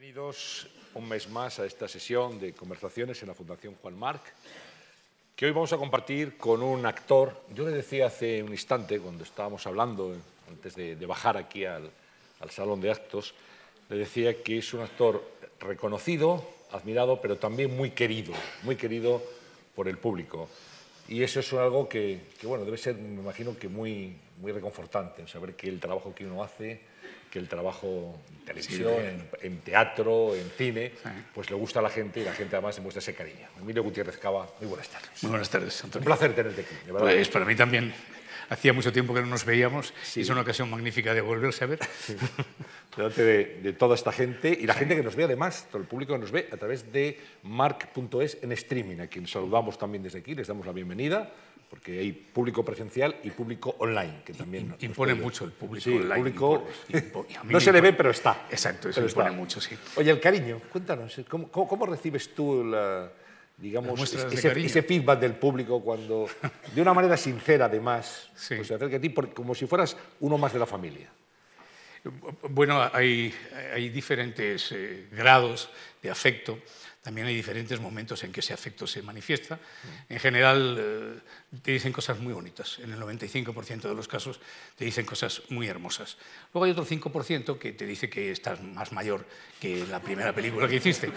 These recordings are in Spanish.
Bienvenidos un mes más a esta sesión de conversaciones en la Fundación Juan Marc, que hoy vamos a compartir con un actor. Yo le decía hace un instante, cuando estábamos hablando, antes de, bajar aquí al, salón de actos, le decía que es un actor reconocido, admirado, pero también muy querido, muy querido por el público. Y eso es algo que, bueno, debe ser, me imagino que muy, muy reconfortante, saber que el trabajo que uno hace que el trabajo en televisión, en, teatro, en cine, pues le gusta a la gente y la gente además muestra ese cariño. Emilio Gutiérrez Cava, muy buenas tardes. Muy buenas tardes, Antonio. Un placer tenerte aquí. De verdad. Pues para mí también. Hacía mucho tiempo que no nos veíamos y es una ocasión magnífica de volverse a ver. de, de, toda esta gente y la gente que nos ve además, todo el público que nos ve a través de mark.es en streaming, a quien saludamos también desde aquí, les damos la bienvenida porque hay público presencial y público online, que también... impone mucho el público sí, online. Público... no se le ve, pero está. Exacto, eso pero impone mucho, sí. Oye, el cariño, cuéntanos, ¿cómo, recibes tú digamos, ese, feedback del público cuando, de una manera sincera además, pues se acerca a ti como si fueras uno más de la familia? Bueno, hay, diferentes eh, grados de afecto también hay diferentes momentos en que ese afecto se manifiesta. En general, eh, te dicen cosas muy bonitas. En el 95% de los casos te dicen cosas muy hermosas. Luego hay otro 5% que te dice que estás más mayor que la primera película que hiciste,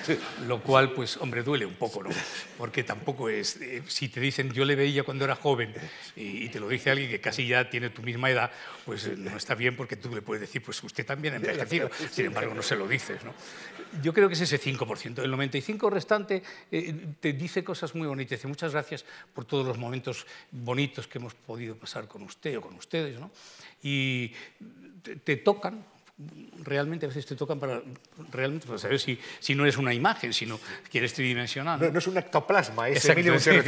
lo cual, pues, hombre, duele un poco, ¿no? Porque tampoco es... Eh, si te dicen, yo le veía cuando era joven, y, y, te lo dice alguien que casi ya tiene tu misma edad, pues eh, no está bien porque tú le puedes decir, pues usted también ha envejecido. Sin embargo, no se lo dices, ¿no? Yo creo que es ese 5%. El 95% restante eh, te dice cosas muy bonitas. Dice, muchas gracias por todos los momentos bonitos que hemos podido pasar con usted o con ustedes. ¿no? Y te tocan, realmente a veces te tocan para, realmente, saber pues, si, si no es una imagen, sino que eres tridimensional. No, no es un ectoplasma, es Emilio se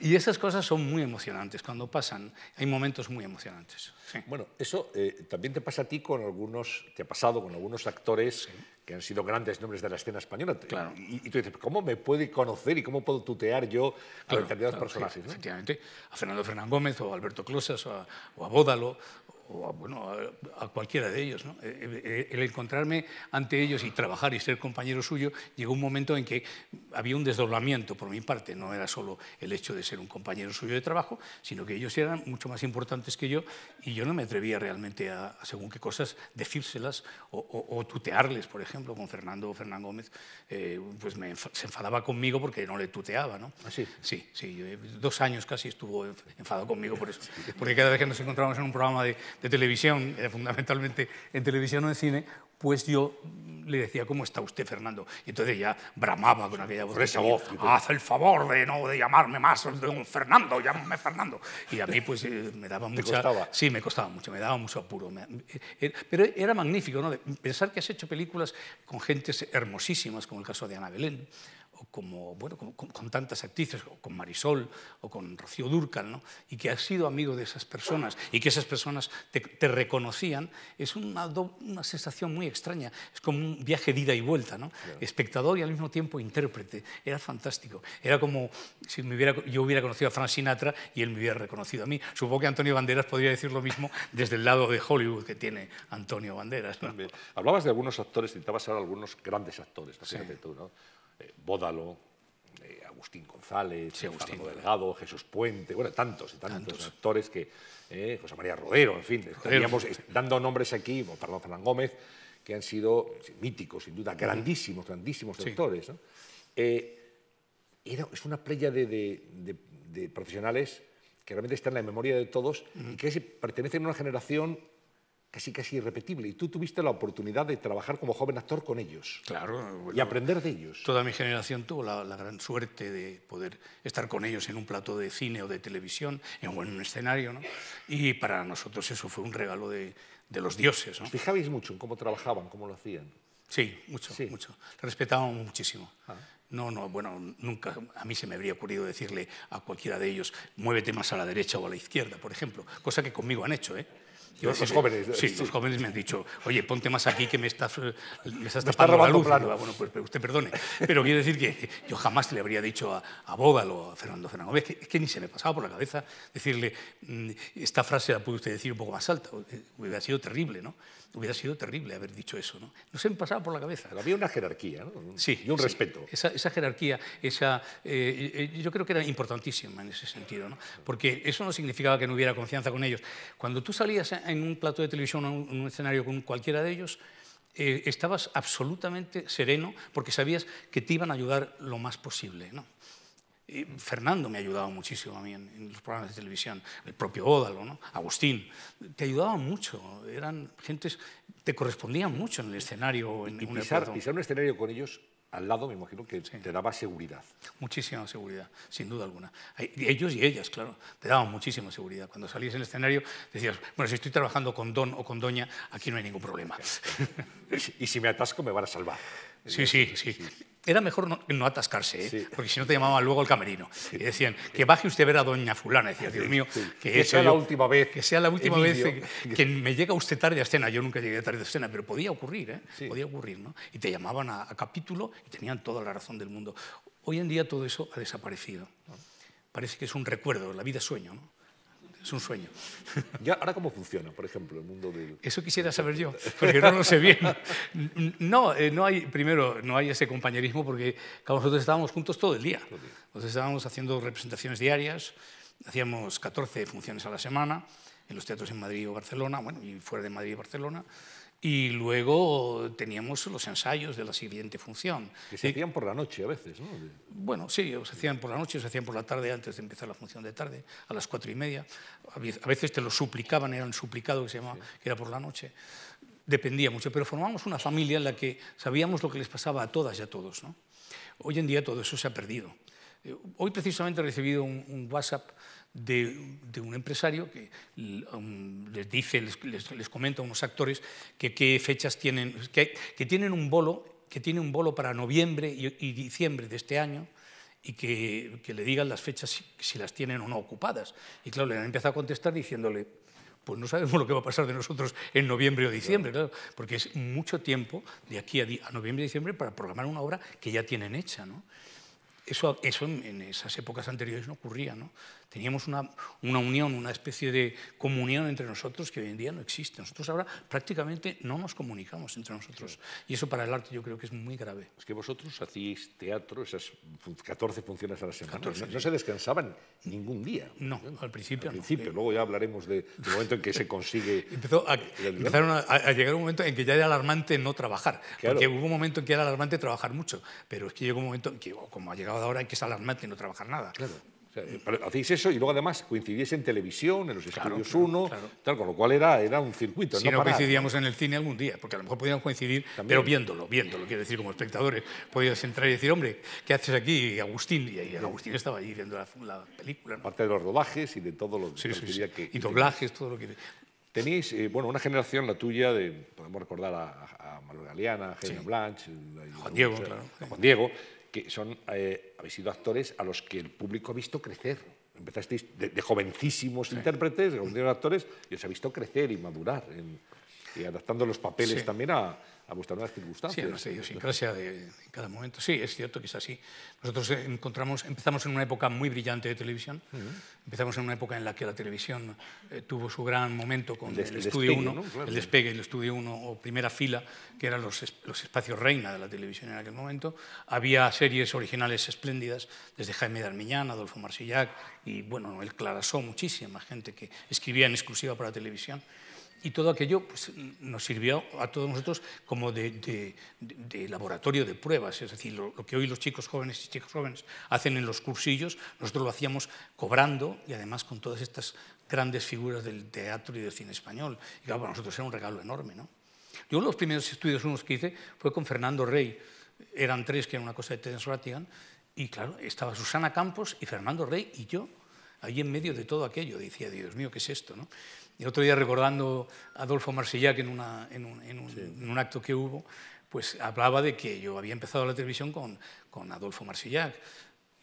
Y esas cosas son muy emocionantes cuando pasan. Hay momentos muy emocionantes. Bueno, eso eh, también te pasa a ti con algunos, te ha pasado con algunos actores que han sido grandes nombres de la escena española. Claro. Y, tú dices, ¿cómo me puede conocer y cómo puedo tutear yo a determinados personajes? Efectivamente, a Fernando Fernán Gómez o a Alberto Closas o a, o a Bódalo o a, cualquiera de ellos. Eh, eh, eh, el encontrarme ante ellos y trabajar y ser compañero suyo, llegó un momento en que había un desdoblamiento por mi parte. No era solo el hecho de ser un compañero suyo de trabajo, sino que ellos eran mucho más importantes que yo y yo no me atrevía realmente a, según qué cosas, decírselas o, tutearles, por ejemplo, con Fernando Fernán Gómez, pues se enfadaba conmigo porque no le tuteaba. ¿no? ¿Ah, sí, sí, dos años casi estuvo enfadado conmigo por eso, porque cada vez que nos encontramos en un programa de de televisión, eh, fundamentalmente en televisión o en cine, pues yo le decía, ¿cómo está usted, Fernando? Y entonces ya bramaba con aquella voz, esa voz, haz el favor de no de llamarme más Fernando, llámame Fernando. Y a mí pues eh, me daba mucha... Sí, me costaba mucho, me daba mucho apuro. Eh, pero era magnífico, ¿no? Pensar que has hecho películas con gentes hermosísimas, como el caso de Ana Belén, como, bueno, con, tantas actrices, o con Marisol, o con Rocío Durcal, ¿no? y que has sido amigo de esas personas, y que esas personas te, reconocían, es una, una, sensación muy extraña, es como un viaje de ida y vuelta, ¿no? espectador y al mismo tiempo intérprete, era fantástico, era como si me hubiera, yo hubiera conocido a Frank Sinatra y él me hubiera reconocido a mí. Supongo que Antonio Banderas podría decir lo mismo desde el lado de Hollywood que tiene Antonio Banderas. Hablabas de algunos actores, intentabas ahora algunos grandes actores, ¿no? Fíjate tú, ¿no? Eh, Bódalo, eh, Agustín González, sí, Delgado, Jesús Puente, bueno, tantos y tantos, actores que, eh, José María Rodero, en fin, estaríamos dando nombres aquí, perdón, Fernán Gómez, que han sido míticos, sin duda, grandísimos, grandísimos actores. es una playa de, profesionales que realmente está en la memoria de todos y que pertenecen a una generación casi casi irrepetible. Y tú tuviste la oportunidad de trabajar como joven actor con ellos. Claro. y aprender de ellos. Toda mi generación tuvo la, gran suerte de poder estar con ellos en un plato de cine o de televisión, en, en un escenario, ¿no? Y para nosotros eso fue un regalo de, los dioses, ¿no? fijabais mucho en cómo trabajaban, cómo lo hacían? Sí, mucho, mucho. Respetábamos muchísimo. Ah. No, no, bueno, nunca a mí se me habría ocurrido decirle a cualquiera de ellos, muévete más a la derecha o a la izquierda, por ejemplo, cosa que conmigo han hecho, ¿eh? Los, jóvenes. jóvenes me han dicho, oye, ponte más aquí que me estás, me tapando la luz. Bueno, pues usted perdone. Pero quiero decir que yo jamás le habría dicho a, a o a Fernando Fernández, es que, ni se me pasaba por la cabeza decirle, mm, esta frase la puede usted decir un poco más alta, hubiera sido terrible, ¿no? Hubiera sido terrible haber dicho eso, ¿no? No se me pasaba por la cabeza. había una jerarquía, ¿no? Sí. Y un respeto. Esa, jerarquía, esa, eh, eh, yo creo que era importantísima en ese sentido, ¿no? Porque eso no significaba que no hubiera confianza con ellos. Cuando tú salías en un plato de televisión o en un escenario con cualquiera de ellos, eh, estabas absolutamente sereno porque sabías que te iban a ayudar lo más posible, ¿no? Fernando me ha ayudado muchísimo a mí en, los programas de televisión, el propio Ódalo, ¿no? Agustín, te ayudaban mucho, eran gentes, te correspondían mucho en el escenario. En, pisar, un escenario con ellos al lado, me imagino que te daba seguridad. Muchísima seguridad, sin duda alguna. Ellos y ellas, claro, te daban muchísima seguridad. Cuando salías en el escenario decías, bueno, si estoy trabajando con don o con doña, aquí no hay ningún problema. y si me atasco me van a salvar. sí, sí. sí era mejor no, atascarse, ¿eh? porque si no te llamaban luego el camerino. Y decían, que baje usted a ver a doña fulana. Decía, Dios mío, que, sea la última vez. Que sea la última vez que, me llega usted tarde a escena. Yo nunca llegué tarde a escena, pero podía ocurrir, ¿eh? podía ocurrir. ¿no? Y te llamaban a, a, capítulo y tenían toda la razón del mundo. Hoy en día todo eso ha desaparecido. Ah. Parece que es un recuerdo, la vida es sueño. ¿no? es un sueño. ¿Y ahora cómo funciona, por ejemplo, el mundo del...? Eso quisiera saber yo, porque no lo sé bien. No, eh, no hay, primero, no hay ese compañerismo porque nosotros estábamos juntos todo el día. Nosotros estábamos haciendo representaciones diarias, hacíamos 14 funciones a la semana en los teatros en Madrid o Barcelona, bueno, y fuera de Madrid y Barcelona. Y luego teníamos los ensayos de la siguiente función. Que se hacían por la noche a veces, ¿no? Bueno, sí, se hacían por la noche, se hacían por la tarde antes de empezar la función de tarde, a las cuatro y media. A veces te lo suplicaban, era un suplicado que se llamaba, que era por la noche. Dependía mucho, pero formamos una familia en la que sabíamos lo que les pasaba a todas y a todos, Hoy en día todo eso se ha perdido. Eh, hoy precisamente he recibido un, un WhatsApp de, un empresario que um, les dice, les, comenta a unos actores que qué fechas tienen, que, tienen un bolo, que tiene un bolo para noviembre y, diciembre de este año, y que, le digan las fechas si, las tienen o no ocupadas. Y claro, le han empezado a contestar diciéndole, pues no sabemos lo que va a pasar de nosotros en noviembre o diciembre, porque es mucho tiempo de aquí a, noviembre y diciembre para programar una obra que ya tienen hecha. Eso, eso en, en, esas épocas anteriores no ocurría. ¿no? Teníamos una, una, unión, una especie de comunión entre nosotros que hoy en día no existe. Nosotros ahora prácticamente no nos comunicamos entre nosotros. Y eso para el arte yo creo que es muy grave. Es que vosotros hacíais teatro, esas 14 funciones a la semana. no, se descansaban ningún día. No, al principio. Al principio, no. luego ya hablaremos del momento en que se consigue. Empezó a, empezaron a, llegar un momento en que ya era alarmante no trabajar. Porque hubo un momento en que era alarmante trabajar mucho. Pero es que llegó un momento en que, oh, como ha llegado ahora, en que es alarmante no trabajar nada. Claro hacéis eso y luego además coincidíais en televisión, en los estudios 1, tal, con lo cual era, era un circuito. Si no, coincidíamos en el cine algún día, porque a lo mejor podíamos coincidir, pero viéndolo, viéndolo, quiero decir, como espectadores, podías entrar y decir, hombre, ¿qué haces aquí? Y Agustín, y, Agustín estaba allí viendo la, película. Parte Aparte de los rodajes y de todo lo sí, sí, sí. que... Y doblajes, todo lo que... Tenéis, eh, bueno, una generación, la tuya, de, podemos recordar a, a Manuel Galeana, a Blanch, Juan Diego, claro. Juan Diego, que son, eh, habéis sido actores a los que el público ha visto crecer. Empezasteis de, jovencísimos intérpretes, de jovencísimos actores, y os ha visto crecer y madurar, y adaptando los papeles también a, a a las circunstancias. Sí, idiosincrasia de, en cada momento. Sí, es cierto que es así. Nosotros encontramos, empezamos en una época muy brillante de televisión. Empezamos en una época en la que la televisión eh, tuvo su gran momento con el, Estudio 1, el despegue, el Estudio 1 o Primera Fila, que eran los, los espacios reina de la televisión en aquel momento. Había series originales espléndidas, desde Jaime de Armiñán, Adolfo Marsillac y, bueno, el Clarasó, muchísima gente que escribía en exclusiva para la televisión y todo aquello pues, nos sirvió a todos nosotros como de, laboratorio de pruebas, es decir, lo, que hoy los chicos jóvenes y chicas jóvenes hacen en los cursillos, nosotros lo hacíamos cobrando y además con todas estas grandes figuras del teatro y del cine español. Y claro, para nosotros era un regalo enorme. ¿no? de los primeros estudios unos que hice fue con Fernando Rey, eran tres, que era una cosa de Terence Rattigan, y claro, estaba Susana Campos y Fernando Rey y yo, ahí en medio de todo aquello, decía, Dios mío, ¿qué es esto? ¿no? el otro día recordando a Adolfo Marsillac en, una, en, un, acto que hubo, pues hablaba de que yo había empezado la televisión con, con Adolfo Marsillac.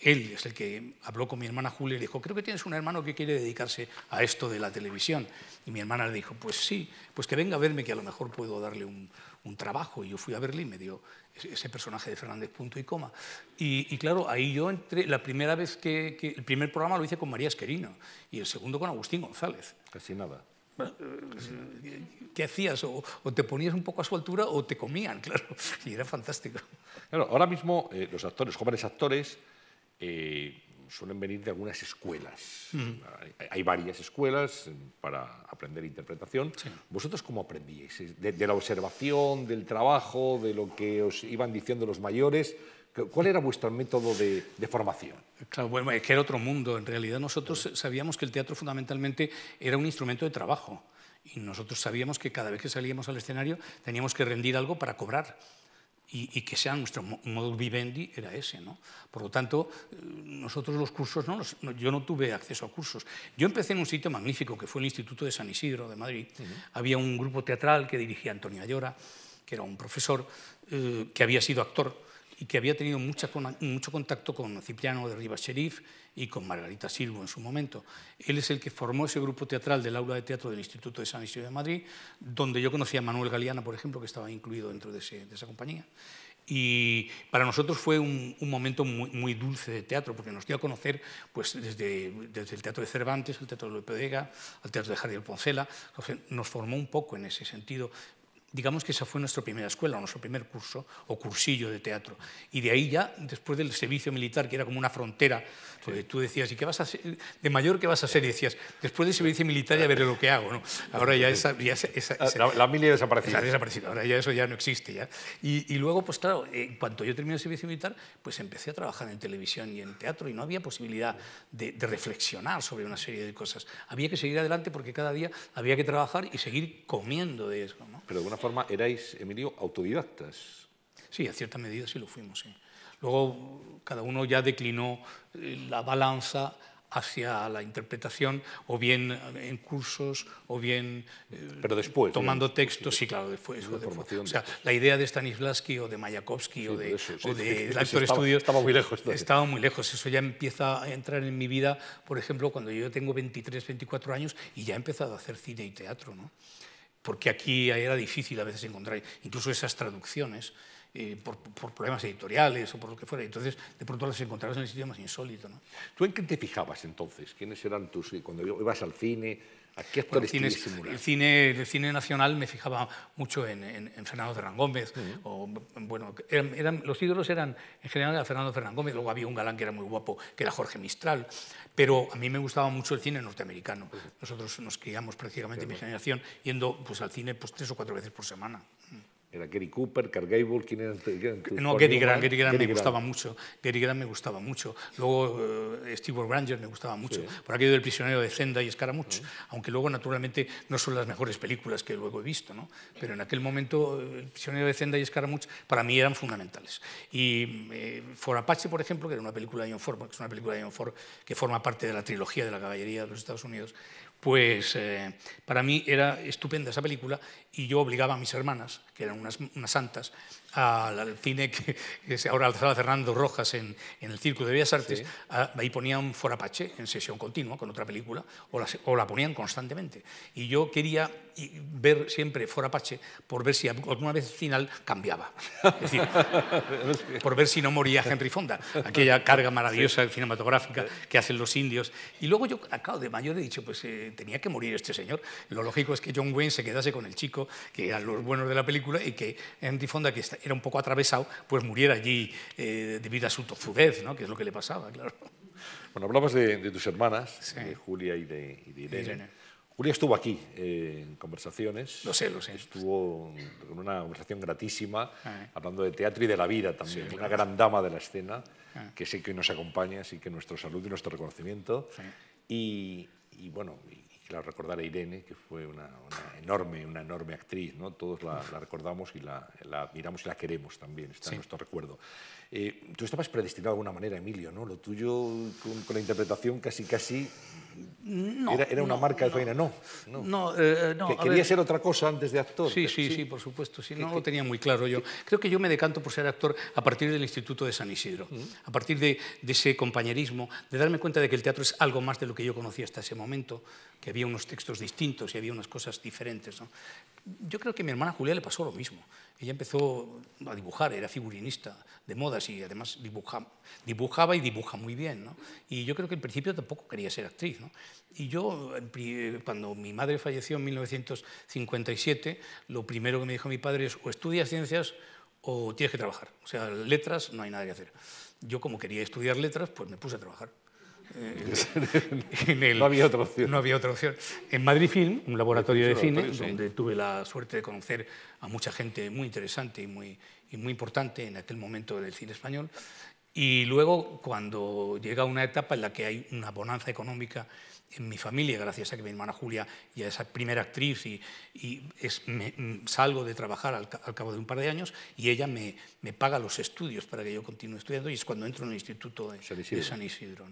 Él es el que habló con mi hermana Julia y le dijo, creo que tienes un hermano que quiere dedicarse a esto de la televisión. Y mi hermana le dijo, pues sí, pues que venga a verme que a lo mejor puedo darle un, trabajo. Y yo fui a Berlín, me dio ese personaje de Fernández Punto y Coma. Y, claro, ahí yo entré, la primera vez que, que, El primer programa lo hice con María Esquerino y el segundo con Agustín González. Casi nada. Eh, ¿Qué hacías? O, te ponías un poco a su altura o te comían, claro. Y era fantástico. Claro, ahora mismo eh, los actores, jóvenes actores, eh, suelen venir de algunas escuelas. hay, varias escuelas para aprender interpretación. ¿Vosotros cómo aprendíais? de, la observación, del trabajo, de lo que os iban diciendo los mayores? ¿Cuál era vuestro método de, formación? Claro, bueno, es que era otro mundo. En realidad nosotros sabíamos que el teatro fundamentalmente era un instrumento de trabajo y nosotros sabíamos que cada vez que salíamos al escenario teníamos que rendir algo para cobrar. Y, que sea nuestro modo vivendi era ese. ¿no? Por lo tanto, eh, nosotros los cursos, no, yo no tuve acceso a cursos. Yo empecé en un sitio magnífico, que fue el Instituto de San Isidro de Madrid. Había un grupo teatral que dirigía Antonio Ayora, que era un profesor eh, que había sido actor y que había tenido mucha, mucho contacto con Cipriano de Rivas Cherif y con Margarita Silvo en su momento. Él es el que formó ese grupo teatral del aula de teatro del Instituto de San Isidro de Madrid, donde yo conocía a Manuel Galeana, por ejemplo, que estaba incluido dentro de, esa compañía. Y para nosotros fue un, momento muy, dulce de teatro, porque nos dio a conocer pues, desde, desde el Teatro de Cervantes, el Teatro de López Vega, el Teatro de Javier Poncela. nos formó un poco en ese sentido. Digamos que esa fue nuestra primera escuela, nuestro primer curso o cursillo de teatro. Y de ahí ya, después del servicio militar, que era como una frontera, pues tú decías, ¿y qué vas a De mayor, ¿qué vas a ser? Y decías, después del servicio militar ya veré lo que hago. ¿no? Ahora ya esa... Ah, esa, la, la, milia Ha desaparecido, ahora ya eso ya no existe. ya. Y, luego, pues claro, en cuanto yo terminé el servicio militar, pues empecé a trabajar en televisión y en teatro y no había posibilidad de, reflexionar sobre una serie de cosas. Había que seguir adelante porque cada día había que trabajar y seguir comiendo de eso. ¿no? Pero forma erais, Emilio, autodidactas. Sí, a cierta medida sí lo fuimos. Luego cada uno ya declinó eh, la balanza hacia la interpretación, o bien en cursos, o bien eh, Pero después, tomando textos, sí, claro, después. Eso, O sea, la idea de Stanislavski o de Mayakovsky o de, Actor estaba, muy lejos. Estaba muy lejos. Eso ya empieza a entrar en mi vida, por ejemplo, cuando yo tengo 23, 24 años y ya he empezado a hacer cine y teatro. ¿no? porque aquí era difícil a veces encontrar incluso esas traducciones eh, por, problemas editoriales o por lo que fuera. Entonces, de pronto las encontrabas en el sitio más insólito. ¿Tú en qué te fijabas entonces? ¿Quiénes eran tus... cuando ibas al cine el, cine, el cine nacional me fijaba mucho en, Fernando Ferran Gómez. o, bueno, eran, los ídolos eran en general a Fernando Ferran Gómez, luego había un galán que era muy guapo, que era Jorge Mistral, pero a mí me gustaba mucho el cine norteamericano. Nosotros nos criamos prácticamente mi generación yendo pues, al cine pues, tres o cuatro veces por semana. Era Gary Cooper, Carl Gable, ¿quién era? No, Gary Grant, me gustaba mucho. Gary Grant me gustaba mucho. Luego eh, Steve Granger me gustaba mucho. Por aquello del prisionero de Zenda y Scaramouche. Aunque luego, naturalmente, no son las mejores películas que luego he visto, ¿no? Pero en aquel momento, eh, el prisionero de Zenda y Scaramouche para mí eran fundamentales. Y eh, For Apache, por ejemplo, que era una película de John Ford, porque es una película de John Ford que forma parte de la trilogía de la caballería de los Estados Unidos, pues eh, para mí era estupenda esa película y yo obligaba a mis hermanas, que eran unas santas, al cine que, ahora alzaba Fernando Rojas en, el Círculo de Bellas Artes, ahí ponían Forapache en sesión continua con otra película, o la, o la ponían constantemente. Y yo quería ver siempre Forapache por ver si alguna vez el final cambiaba. Es decir, por ver si no moría Henry Fonda, aquella carga maravillosa cinematográfica que hacen los indios. Y luego yo, acabo de mayor he dicho, pues eh, tenía que morir este señor. Lo lógico es que John Wayne se quedase con el chico, que eran los buenos de la película, y que Henry Fonda, que está, era un poco atravesado, pues muriera allí eh, debido a su tozudez, ¿no? que es lo que le pasaba, claro. Bueno, hablamos de, tus hermanas, de Julia y de, Irene. Julia estuvo aquí eh, en conversaciones. Lo sé, lo sé. Estuvo en una conversación gratísima, ah. hablando de teatro y de la vida también. Una gran dama de la escena, ah. que sé que nos acompaña, así que nuestro saludo y nuestro reconocimiento. Y, y, bueno, la a Irene, que fue una, enorme, una enorme actriz, ¿no? Todos la, recordamos y la, la, admiramos y la queremos también, está en nuestro recuerdo. Eh, tú estabas predestinado de alguna manera, Emilio, ¿no? Lo tuyo con, la interpretación casi, casi... era, una marca de reina. no. No, eh, eh, que, quería ser otra cosa antes de actor. Sí, sí, sí, por supuesto, sí, no lo tenía muy claro yo. Creo que yo me decanto por ser actor a partir del Instituto de San Isidro, a partir de, de, ese compañerismo, de darme cuenta de que el teatro es algo más de lo que yo conocía hasta ese momento, que había unos textos distintos y había unas cosas diferentes. Yo creo que a mi hermana Julia le pasó lo mismo. Ella empezó a dibujar, era figurinista de modas y además dibujaba y dibuja muy bien. ¿no? Y yo creo que en principio tampoco quería ser actriz. ¿no? Y yo, cuando mi madre falleció en 1957, lo primero que me dijo mi padre es o estudias ciencias o tienes que trabajar. O sea, letras no hay nada que hacer. Yo como quería estudiar letras, pues me puse a trabajar. Eh, no había otra opción. No había otra opción. En Madrid Film, un laboratorio de cine, donde tuve la suerte de conocer a mucha gente muy interesante y muy, muy importante en aquel momento del cine español. Y luego, cuando llega una etapa en la que hay una bonanza económica en mi familia, gracias a que mi hermana Julia y a esa primera actriz y, mm, salgo de trabajar al, cabo de un par de años y ella me, me paga los estudios para que yo continúe estudiando y es cuando entro en el Instituto de San Isidro.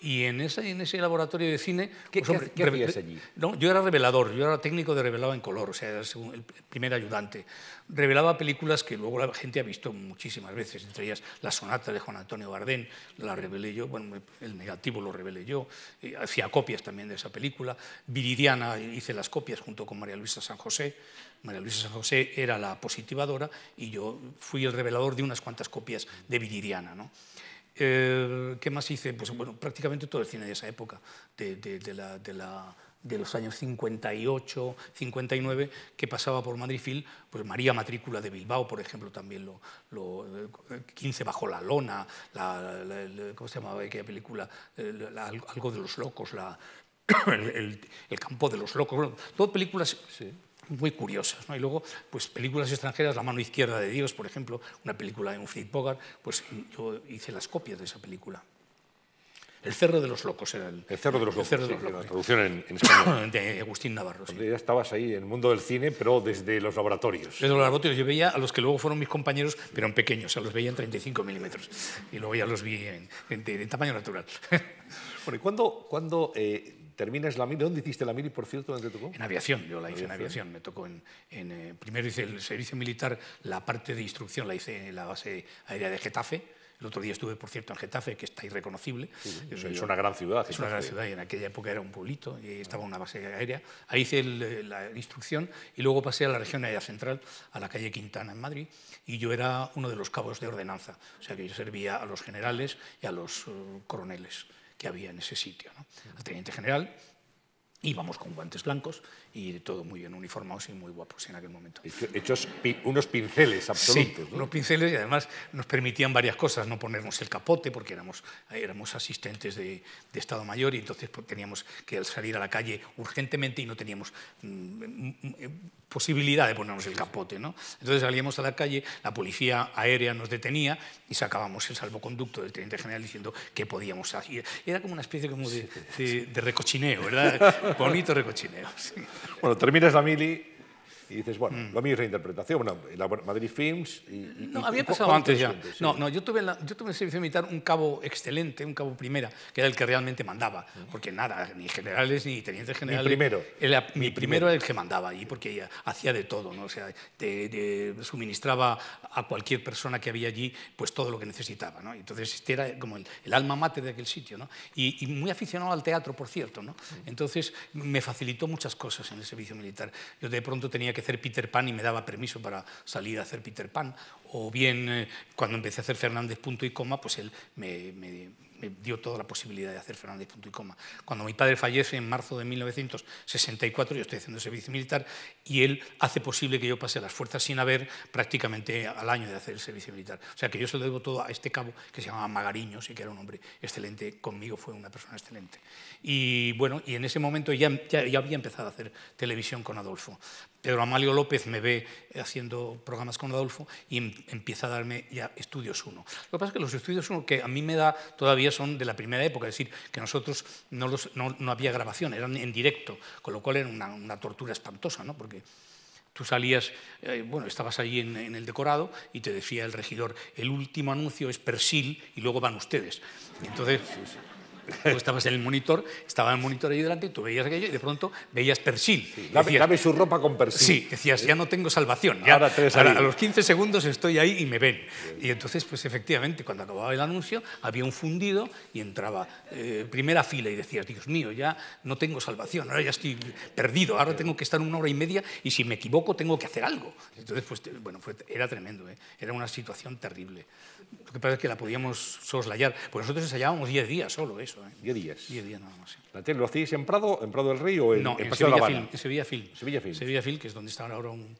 Y en ese, en ese laboratorio de cine... ¿Qué, pues, hacías allí? No, yo era revelador, yo era técnico de revelado en color, o sea, era el primer ayudante. Revelaba películas que luego la gente ha visto muchísimas veces, entre ellas La sonata de Juan Antonio Bardén, la revelé yo, bueno, el negativo lo revelé yo, eh, hacía copias también de esa película. Viridiana hice las copias junto con María Luisa San José, María Luisa San José era la positivadora y yo fui el revelador de unas cuantas copias de Viridiana. ¿no? Eh, ¿Qué más hice? Pues bueno, prácticamente todo el cine de esa época, de, los años 58, 59, que pasaba por Madrid Film, pues María Matrícula de Bilbao, por ejemplo, también lo, 15 eh, bajo la lona, la, ¿cómo se llamaba aquella película? algo de los locos, el, el, campo de los locos, todas películas muy curiosas. ¿no? Y luego, pues películas extranjeras, La mano izquierda de Dios, por ejemplo, una película de un Bogart, pues yo hice las copias de esa película. El Cerro de los Locos era el... El Cerro de los Locos, la traducción en, español. De Agustín Navarro, Ya estabas ahí, en el mundo del cine, pero desde los laboratorios. Desde los laboratorios. Yo veía a los que luego fueron mis compañeros, pero en pequeños, o sea, los veía en 35 milímetros. Y luego ya los vi en, tamaño natural. bueno, ¿y cuándo, cuando? Eh, terminas la ¿Dónde hiciste la mili, por cierto, te tocó? En aviación, yo la hice en aviación. Me tocó en, eh, primero hice el servicio militar, la parte de instrucción la hice en la base aérea de Getafe. El otro día estuve, por cierto, en Getafe, que está irreconocible. es, una gran ciudad. Es una gran ciudad y en aquella época era un pueblito y estaba una base aérea. Ahí hice eh, la instrucción y luego pasé a la región aérea central, a la calle Quintana en Madrid, y yo era uno de los cabos de ordenanza. O sea que yo servía a los generales y a los eh, coroneles que había en ese sitio. ¿no? El teniente general íbamos con guantes blancos y todo muy bien uniformados y muy guapos en aquel momento. hechos unos pinceles absolutos. unos pinceles y además nos permitían varias cosas, no ponernos el capote porque éramos, éramos asistentes de, de Estado Mayor y entonces pues, teníamos que salir a la calle urgentemente y no teníamos mm, mm, mm, posibilidad de ponernos el capote. ¿no? Entonces salíamos a la calle, la policía aérea nos detenía y sacábamos el salvoconducto del teniente general diciendo que podíamos hacer. Era como una especie como de, recochineo, ¿verdad? Bonito recochineo. Bueno, terminas la mili y dices, bueno, mm. lo mío es la interpretación, Madrid Films y... no, había pasado antes ya. No, no, yo tuve, en yo tuve el servicio militar un cabo excelente, un cabo primera, que era el que realmente mandaba, mm. porque nada, ni generales ni tenientes generales... Mi primero. Era, mi, primero era el que mandaba, y porque hacía de todo, ¿no? O sea, te, suministraba a cualquier persona que había allí pues todo lo que necesitaba, ¿no? Entonces este era como el, alma mate de aquel sitio, ¿no? Y, y, muy aficionado al teatro, por cierto, ¿no? Mm. Entonces me facilitó muchas cosas en el servicio militar. Yo de pronto tenía que hacer Peter Pan y me daba permiso para salir a hacer Peter Pan. O bien eh, cuando empecé a hacer Fernández punto y coma, pues él me, dio toda la posibilidad de hacer Fernández punto y coma. Cuando mi padre fallece en marzo de 1964, yo estoy haciendo servicio militar y él hace posible que yo pase las fuerzas sin haber prácticamente al año de hacer el servicio militar. O sea que yo se lo debo todo a este cabo que se llamaba Magariños y que era un hombre excelente, conmigo fue una persona excelente. Y bueno, y en ese momento ya, ya había empezado a hacer televisión con Adolfo. Pedro Amalio López me ve eh, haciendo programas con Adolfo y em, empieza a darme ya estudios Uno. Lo que pasa es que los estudios 1 que a mí me da todavía son de la primera época, es decir, que nosotros no, había grabación, eran en directo, con lo cual era una, tortura espantosa, ¿no? porque tú salías, eh, bueno, estabas allí en, el decorado y te decía el regidor, el último anuncio es Persil y luego van ustedes. entonces... Tú estabas en el monitor, estaba el monitor ahí delante, tú veías aquello y de pronto veías Persil. la su ropa con Persil. Sí, decías, ya no tengo salvación. ahora, a los 15 segundos estoy ahí y me ven. Y entonces, pues efectivamente, cuando acababa el anuncio, había un fundido y entraba eh, primera fila y decías, Dios mío, ya no tengo salvación, ahora ya estoy perdido, ahora tengo que estar una hora y media y si me equivoco tengo que hacer algo. Entonces, pues, bueno, era tremendo, ¿eh? era una situación terrible. Lo que pasa es que la podíamos soslayar. Pues nosotros ensayábamos 10 días solo eso. 10 ¿eh? días. 10 días nada más. ¿Lo hacéis en Prado, en Prado del Rey o en, no, de la Habana? en Sevilla Film. que es donde está ahora un,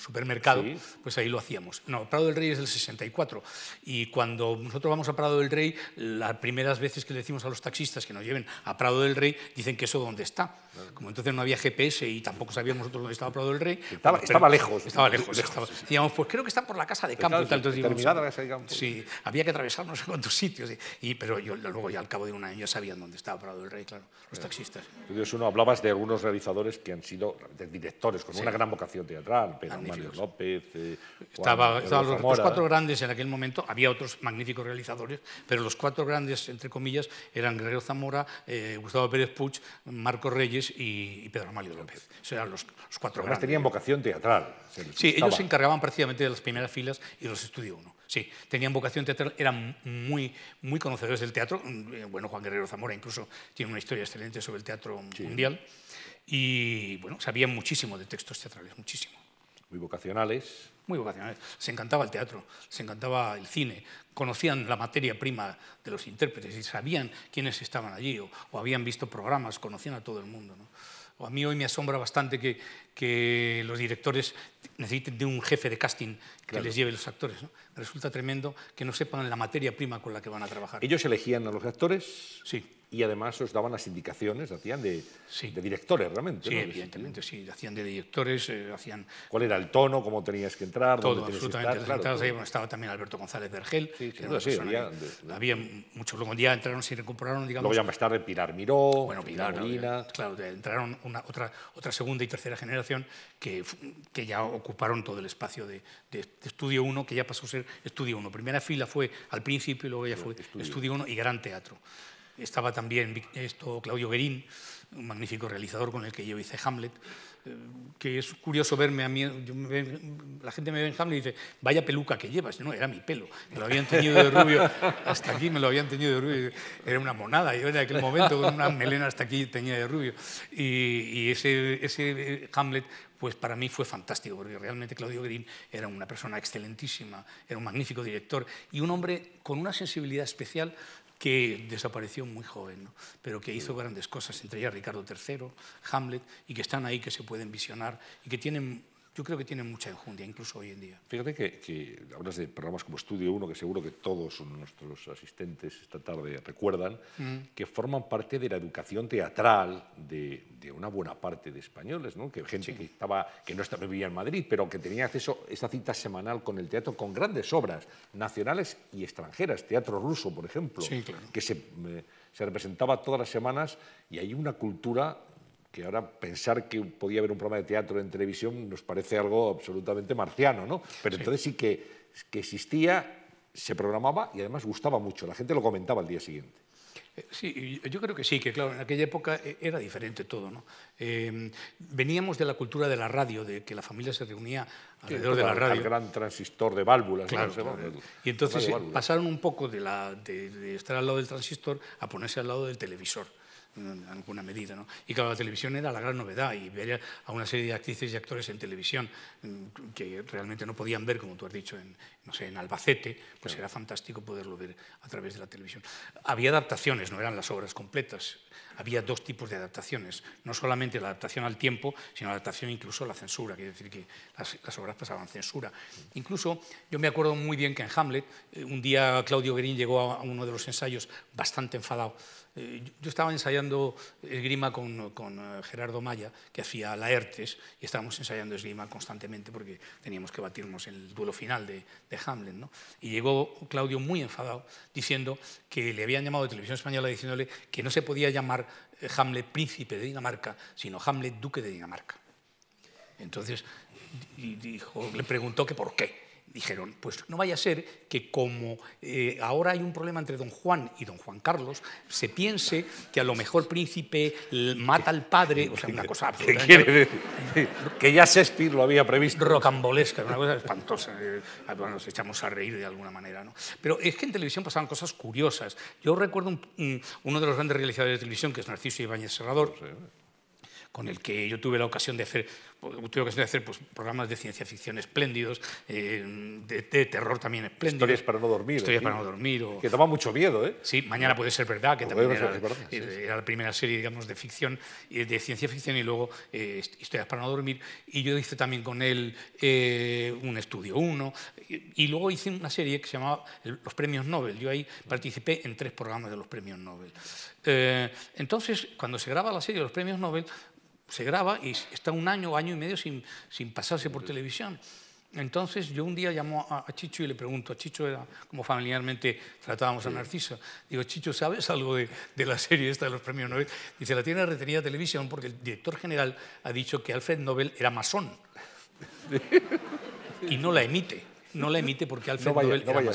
supermercado, pues ahí lo hacíamos. No, Prado del Rey es del 64. Y cuando nosotros vamos a Prado del Rey, las primeras veces que le decimos a los taxistas que nos lleven a Prado del Rey, dicen que eso dónde está como entonces no había GPS y tampoco sabíamos nosotros dónde estaba Prado del Rey. Estaba, pues, lejos. Estaba lejos. pues creo que está por la casa de pues campo. Sí, había que atravesarnos en sé sitios. Y, pero yo luego ya al cabo de un año ya sabían dónde estaba Prado del Rey, claro, los taxistas. Dios uno hablabas de algunos realizadores que han sido directores con una gran vocación teatral, Pedro Mario López. Eh, estaban estaba, los, cuatro grandes en aquel momento, había otros magníficos realizadores, pero los cuatro grandes, entre comillas, eran Guerrero Zamora, eh, Gustavo Pérez Puig, Marco Reyes y, Pedro Amalio López. los, los cuatro Además tenían vocación teatral. sí, ellos se encargaban precisamente de las primeras filas y los estudio uno. Sí, tenían vocación teatral, eran muy, muy conocedores del teatro. Mm, bueno, Juan Guerrero Zamora incluso tiene una historia excelente sobre el teatro mundial. Y bueno, sabían muchísimo de textos teatrales, muchísimo. Muy vocacionales muy vocacionales, Se encantaba el teatro, se encantaba el cine, conocían la materia prima de los intérpretes y sabían quiénes estaban allí o, habían visto programas, conocían a todo el mundo. O a mí hoy me asombra bastante que, que, los directores necesiten de un jefe de casting que les lleve los actores. resulta tremendo que no sepan la materia prima con la que van a trabajar. ¿Ellos elegían a los actores? Sí y además os daban las indicaciones, hacían de, de directores realmente. Sí, evidentemente, sí, hacían de directores, eh, hacían... ¿Cuál era el tono, cómo tenías que entrar? Todo, absolutamente. estaba también Alberto González Vergel, sí, sí, había, muchos, luego ya entraron, se recuperaron, digamos... Luego ya más tarde Pilar Miró, bueno, Pilar, Molina... Eh, claro, entraron una, otra, otra segunda y tercera generación que, que ya ocuparon todo el espacio de, Estudio 1, que ya pasó a ser Estudio 1. Primera fila fue al principio y luego ya fue Estudio 1 y Gran Teatro estaba también esto, Claudio Guerín, un magnífico realizador con el que yo hice Hamlet, eh, que es curioso verme a mí, la gente me ve en Hamlet y dice, vaya peluca que llevas, no, era mi pelo, me lo habían tenido de rubio, hasta aquí me lo habían tenido de rubio, era una monada, yo en aquel momento con una melena hasta aquí tenía de rubio, y, ese, ese Hamlet pues para mí fue fantástico, porque realmente Claudio Green era una persona excelentísima, era un magnífico director y un hombre con una sensibilidad especial que desapareció muy joven, pero que hizo grandes cosas, entre ellas Ricardo III, Hamlet, y que están ahí, que se pueden visionar y que tienen yo creo que tienen mucha enjundia, incluso hoy en día. Fíjate que, que, hablas de programas como Estudio 1, que seguro que todos nuestros asistentes esta tarde recuerdan, mm. que forman parte de la educación teatral de, una buena parte de españoles, ¿no? que gente que, estaba, que no estaba, vivía en Madrid, pero que tenía acceso a esa cita semanal con el teatro, con grandes obras nacionales y extranjeras, teatro ruso, por ejemplo, que se, eh, se representaba todas las semanas y hay una cultura que ahora pensar que podía haber un programa de teatro en televisión nos parece algo absolutamente marciano, ¿no? Pero entonces sí que, que existía, se programaba y además gustaba mucho, la gente lo comentaba al día siguiente. Eh, sí, yo creo que sí, que claro, en aquella época eh, era diferente todo, ¿no? Eh, veníamos de la cultura de la radio, de que la familia se reunía alrededor de la radio. El gran transistor de válvulas. Claro, Y entonces pasaron un poco de, la, de estar al lado del transistor a ponerse al lado del televisor en alguna medida. ¿no? Y claro, la televisión era la gran novedad y ver a una serie de actrices y actores en televisión mm, que realmente no podían ver, como tú has dicho, en, no sé, en Albacete, pues era fantástico poderlo ver a través de la televisión. Había adaptaciones, no eran las obras completas, había dos tipos de adaptaciones, no solamente la adaptación al tiempo, sino la adaptación incluso a la censura, quiere decir que las, obras pasaban censura. Incluso yo me acuerdo muy bien que en Hamlet, eh, un día Claudio Guerín llegó a uno de los ensayos bastante enfadado, eh, yo estaba ensayando esgrima con, eh, Gerardo Maya, que hacía Laertes, y estábamos ensayando esgrima constantemente porque teníamos que batirnos el duelo final de, Hamlet. Y llegó Claudio muy enfadado diciendo que le habían llamado de televisión española diciéndole que no se podía llamar eh, Hamlet príncipe de Dinamarca, sino Hamlet duque de Dinamarca. Entonces le preguntó que por qué dijeron, pues no vaya a ser que como eh, ahora hay un problema entre don Juan y don Juan Carlos, se piense que a lo mejor príncipe mata al padre, o sea, una cosa quiere decir? Que ya Shakespeare lo había previsto. Rocambolesca, una cosa espantosa. Eh, nos echamos a reír de alguna manera, ¿no? Pero es que en televisión pasaban cosas curiosas. Yo recuerdo uno de los grandes realizadores de televisión, que es Narciso Ibáñez Serrador, con el que yo tuve la ocasión de hacer pues, tuve que hacer pues, programas de ciencia ficción espléndidos, eh, de, terror también espléndidos. Historias para no dormir. Historias para no dormir. Que toma mucho miedo, ¿eh? Sí, Mañana puede ser verdad, que también era, la primera serie, digamos, de ficción, eh, de ciencia ficción y luego eh, Historias para no dormir. Y yo hice también con él un estudio 1 y, y, luego hice una serie que se llamaba Los Premios Nobel. Yo ahí participé en tres programas de los Premios Nobel. entonces, cuando se graba la serie de los Premios Nobel, se graba y está un año, año y medio sin, sin pasarse por televisión. Entonces yo un día llamo a, Chicho y le pregunto, a Chicho era como familiarmente tratábamos a Narciso, digo, Chicho, ¿sabes algo de, de la serie esta de los premios Nobel? Dice, la tiene retenida televisión porque el director general ha dicho que Alfred Nobel era masón y no la emite no la emite porque Alfred Nobel no vaya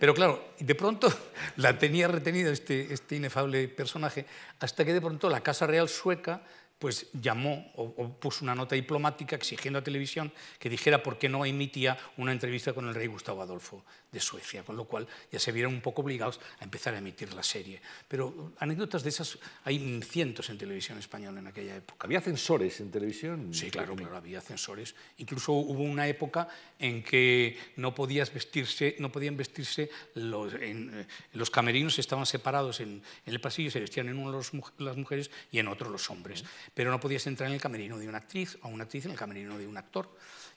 Pero claro, de pronto la tenía retenida este, este inefable personaje hasta que de pronto la Casa Real Sueca pues llamó o, puso una nota diplomática exigiendo a televisión que dijera por qué no emitía una entrevista con el rey Gustavo Adolfo de Suecia, con lo cual ya se vieron un poco obligados a empezar a emitir la serie. Pero anécdotas de esas hay cientos en televisión española en aquella época. ¿Había censores en televisión? Sí, claro, había censores. Incluso hubo una época en que no, podías vestirse, no podían vestirse, los, en, eh, los camerinos estaban separados en, el pasillo, se vestían en uno las mujeres y en otro los hombres. Pero no podías entrar en el camerino de una actriz o una actriz en el camerino de un actor.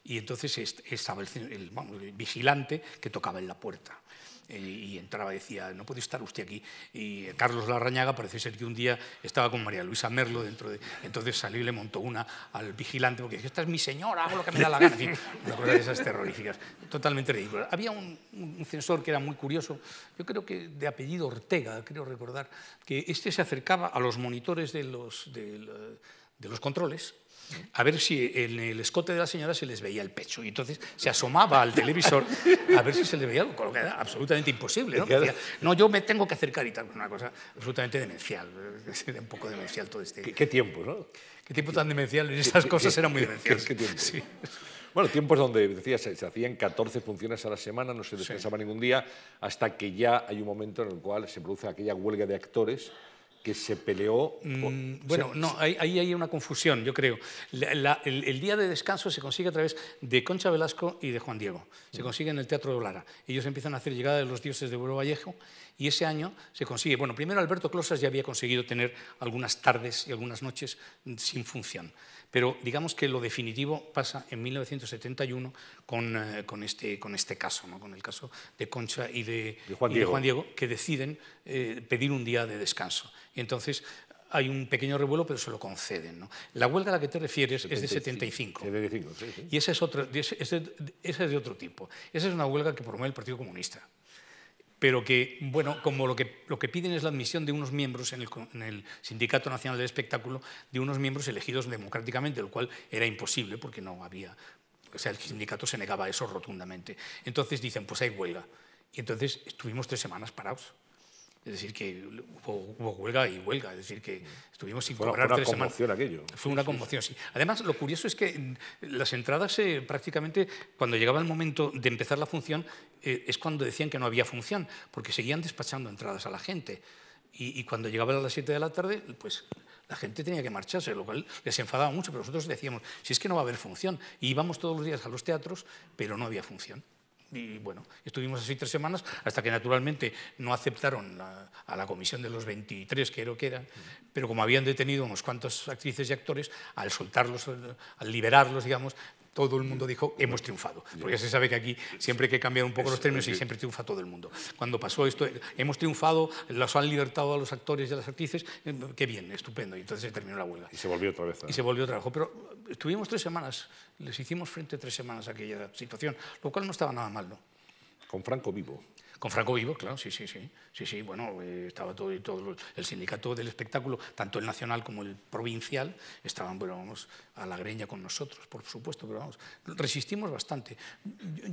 Y entonces estaba el, vigilante que tocaba en la puerta eh, y entraba y decía, no puede estar usted aquí. Y Carlos Larrañaga parece ser que un día estaba con María Luisa Merlo dentro de... Entonces salió y le montó una al vigilante porque decía esta es mi señora, hago lo que me da la gana. una cosa de esas terroríficas, totalmente ridícula. Había un, un, censor que era muy curioso, yo creo que de apellido Ortega, creo recordar, que este se acercaba a los monitores de los, de los controles a ver si en el escote de la señora se les veía el pecho. Y entonces se asomaba al televisor a ver si se le veía algo, lo que era absolutamente imposible. ¿no? yo me tengo que acercar y tal, una cosa absolutamente demencial. Era un poco demencial todo este. ¿Qué, qué tiempo, no? Qué tiempo tan demencial. estas cosas eran muy demenciales. ¿Qué, Sí. Bueno, tiempos donde, decía se, hacían 14 funciones a la semana, no se descansaba ningún día, hasta que ya hay un momento en el cual se produce aquella huelga de actores que se peleó. Mm, bueno, no, ahí, hay una confusión, yo creo. el, día de descanso se consigue a través de Concha Velasco y de Juan Diego. Se mm. consigue en el Teatro de Lara Ellos empiezan a hacer Llegada de los Dioses de Buero Vallejo y ese año se consigue. Bueno, primero Alberto Closas ya había conseguido tener algunas tardes y algunas noches sin función. Pero digamos que lo definitivo pasa en 1971 eh, con, este, con este caso, ¿no? con el caso de Concha y de, Juan, Diego. que deciden eh, pedir un día de descanso. Y entonces hay un pequeño revuelo, pero se lo conceden. La huelga a la que te refieres es de 75. sí, Y esa es, esa es de otro tipo. Esa es una huelga que promueve el Partido Comunista pero que, bueno, como lo que, lo que piden es la admisión de unos miembros en el, en el Sindicato Nacional del Espectáculo, de unos miembros elegidos democráticamente, lo cual era imposible porque no había, o sea, el sindicato se negaba a eso rotundamente. Entonces dicen, pues hay huelga. Y entonces estuvimos tres semanas parados es decir, que hubo, huelga y huelga, es decir, que estuvimos sin cobrar tres semanas. Fue una conmoción aquello. Fue una conmoción, sí. Además, lo curioso es que mm, las entradas eh, prácticamente, cuando llegaba el momento de empezar la función, eh, es cuando decían que no había función, porque seguían despachando entradas a la gente. Y, cuando llegaban a las 7 de la tarde, pues la gente tenía que marcharse, lo cual les enfadaba mucho, pero nosotros decíamos, si es que no va a haber función. Y íbamos todos los días a los teatros, pero no había función. Y bueno, estuvimos así tres semanas hasta que naturalmente no aceptaron a la comisión de los 23, lo que era, pero como habían detenido unos cuantos actrices y actores, al soltarlos, al liberarlos, digamos, todo el mundo dijo, hemos triunfado. Porque ya se sabe que aquí siempre hay que cambiar un poco los términos y siempre triunfa todo el mundo. Cuando pasó esto, hemos triunfado, los han libertado a los actores y a las actrices, eh, qué bien, estupendo. Y entonces se terminó la huelga. Y se volvió otra vez. Y se volvió otra vez. Pero estuvimos tres semanas, les hicimos frente tres semanas a aquella situación, lo cual no estaba nada mal, ¿no? Con Franco vivo. Con Franco Vivo, claro, sí, sí, sí. Sí, sí, bueno, eh, estaba todo, todo el sindicato del espectáculo, tanto el nacional como el provincial, estaban, bueno, vamos, a la greña con nosotros, por supuesto, pero vamos, resistimos bastante.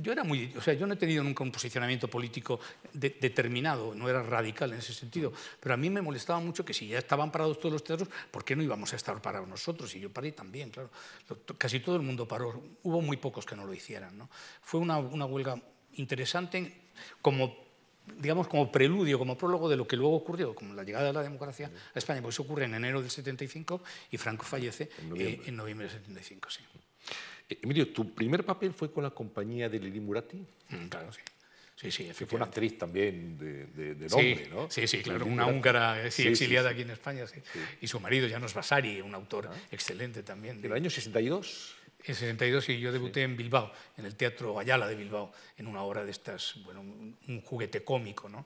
Yo, era muy, o sea, yo no he tenido nunca un posicionamiento político determinado, no era radical en ese sentido, pero a mí me molestaba mucho que si ya estaban parados todos los teatros, ¿por qué no íbamos a estar parados nosotros? Y yo paré también, claro. Casi todo el mundo paró, hubo muy pocos que no lo hicieran, ¿no? Fue una, una huelga interesante como, digamos, como preludio, como prólogo de lo que luego ocurrió, como la llegada de la democracia a España, Pues eso ocurre en enero del 75 y Franco fallece en eh, noviembre, del 75, sí. Eh, Emilio, ¿tu primer papel fue con la compañía de Lili Murati? Mm, claro, sí. Sí, sí, fue una actriz también de, de, nombre, ¿no? Sí, sí, claro, una húngara eh, exiliada aquí en España, sí. Y su marido, Janos Vasari, un autor ah. excelente también. ¿Del el año 62? en 62 y yo debuté en Bilbao, en el Teatro Ayala de Bilbao, en una obra de estas, bueno, un, un juguete cómico, ¿no?